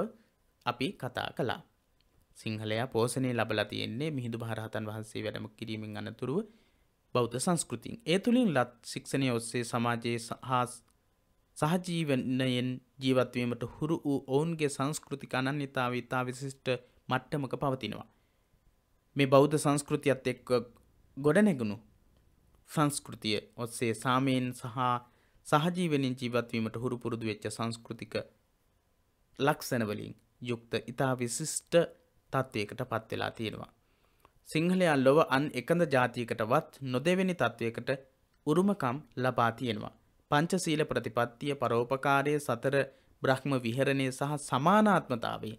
අපි කතා කලා. සිංහලයා පෝසනය ලබලා තියෙන්නේ මිහිදු භාරහතන් වහන්සේ වැඩම කිරීමෙන් අනතුරුව බෞද්ධ සංස්කෘතින් ඒ තුළින් ලත් ශික්ෂණය ඔස්සේ සමාජයේ හාස් සහජීවනයෙන් ජීවත්වීමට හුරු වූ ඔවුන්ගේ සංස්කෘතික අනන්‍යතාව ඉතා විශිෂ්ට මට්ටමක පවතිනවා. මේ බෞද්ධ සංස්කෘතියත් එක්ක ගොඩනැගුණු සංස්කෘතිය ඔස්සේ සාමයෙන් සහ සහජීවනින් ජීවත්වීමට හුරු පුරුදු වෙච්ච සංස්කෘතික ලක්ෂණවලින් යුක්ත ඉතා විශිෂ්ට තත්ත්වයකට පත් වෙලා තියෙනවා. සිංහලයන් ලොව අන් එකඳ ජාතියකටවත් නොදෙවෙනි තත්ත්වයකට උරුමකම් ලබා තියෙනවා. පංචසීල ප්‍රතිපත්තිය පරෝපකාරය සතර බ්‍රහ්ම විහරණය සහ සමානාත්මතාවේ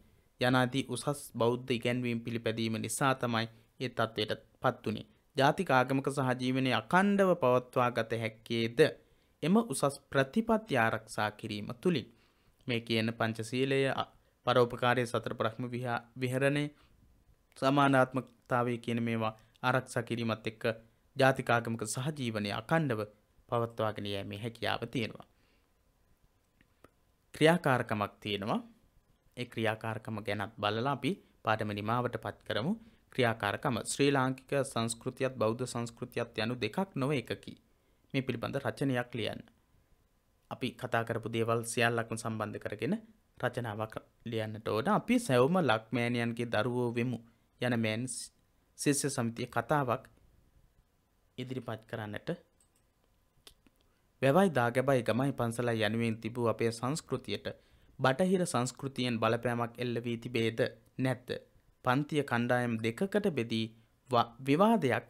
යනාදී උසස් බෞද්ධ ඉගැන්වීම් පිළිපැදීම නිසා තමයි ඒ තත්ත්වයට පත්වනේ. ජාතික ආගමක සහජීවනය අකණ්ඩව පවත්වා ගත හැක්කේද එම උසස් ප්‍රතිපත්ති ආරක්ෂා කිරීම තුළින් මේ කියන පංචසීලය පරෝපකාරය සතර ප්‍රක්්ම විහරණය සමානාත්මතාවේ කියන මේවා ආරක්ෂා කිරීමත් එක්ක ජාතිකාගමක සහජීවනය අකණ්ඩව පවත්වාගෙන යෑමේ හැකියාව තියෙනවා. ක්‍රියාකාරකමක් තියෙනවා ඒ ක්‍රියාකාරකම ගැනත් බලලා අපි පාඩමනිමාවට පත් කරමු ක්‍රියාකාරකම ශ්‍රී ලාංකික සංස්කෘතියත් බෞද්ධ සංස්කෘතියත් යනු දෙකක් නොව එකකි මේ පිළිබඳ රචනයක් ලියන්න. අපි කතා කරපු දේවල් සියල්ලක්ම සම්බන්ධ කරගෙන රචනාවක් ලියන්නට ඕන අපි සැවම ලක්මෑණියන්ගේ දරුවෝ වෙමු යන මෑන් ශිෂ්‍ය සමිතිය කතාවක් ඉදිරිපත් කරන්නට වැවයි දාගැබයි ගමයි පන්සලයි යනුවෙන් තිබූ අපේ සංස්කෘතියට බටහිර සංස්කෘතියෙන් බලපෑමක් එල්ල වී තිබේද නැත්ද පන්තිය කණ්ඩායම් දෙකකට බෙදී විවාදයක්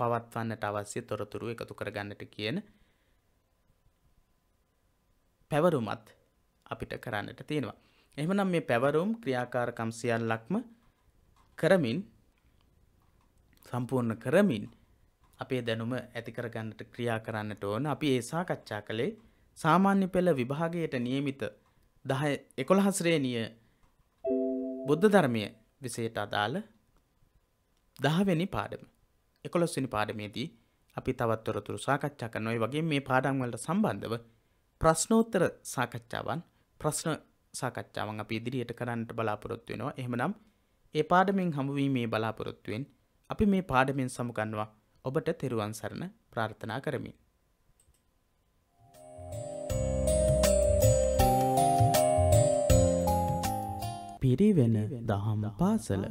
පවත්වන්නට අවශ්‍ය තොරතුරු එකතු කරගන්නට කියන පැවරුමත් අපිට කරන්නට තියෙනවා. එහෙමනම් මේ පැවරුම් ක්‍රියාකාරකම් සියල්ලක්ම කරමින් සම්පූර්ණ කරමින් අපේ දැනුම ඇති කරගන්නට ක්‍රියා කරන්නට ඕන. අපි ඒ සාකච්ඡා කළේ සාමාන්‍ය පෙළ විභාගයට නියමිත 10 11 ශ්‍රේණිය බුද්ධ ධර්මයේ විෂයට අදාළ 10 වෙනි පාඩම. 11 වෙනි පාඩමේදී අපි තවත් තොරතුරු සාකච්ඡා කරනවා. ඒ වගේම මේ පාඩම් වලට සම්බන්ධව ප්‍රශ්නෝත්තර සාකච්ඡාවන් ප්‍රශ්න සාකච්ඡාවන් අපි ඉදිරියට කරන්නට බලාපොරොත්තු වෙනවා එහෙමනම් ඒ පාඩමෙන් හමුවීමේ බලාපොරොත්තුවෙන් අපි මේ පාඩමෙන් සමුගන්නවා ඔබට තෙරුවන් සරණ ප්‍රාර්ථනා කරමින් පිරිවෙන දහම් පාසල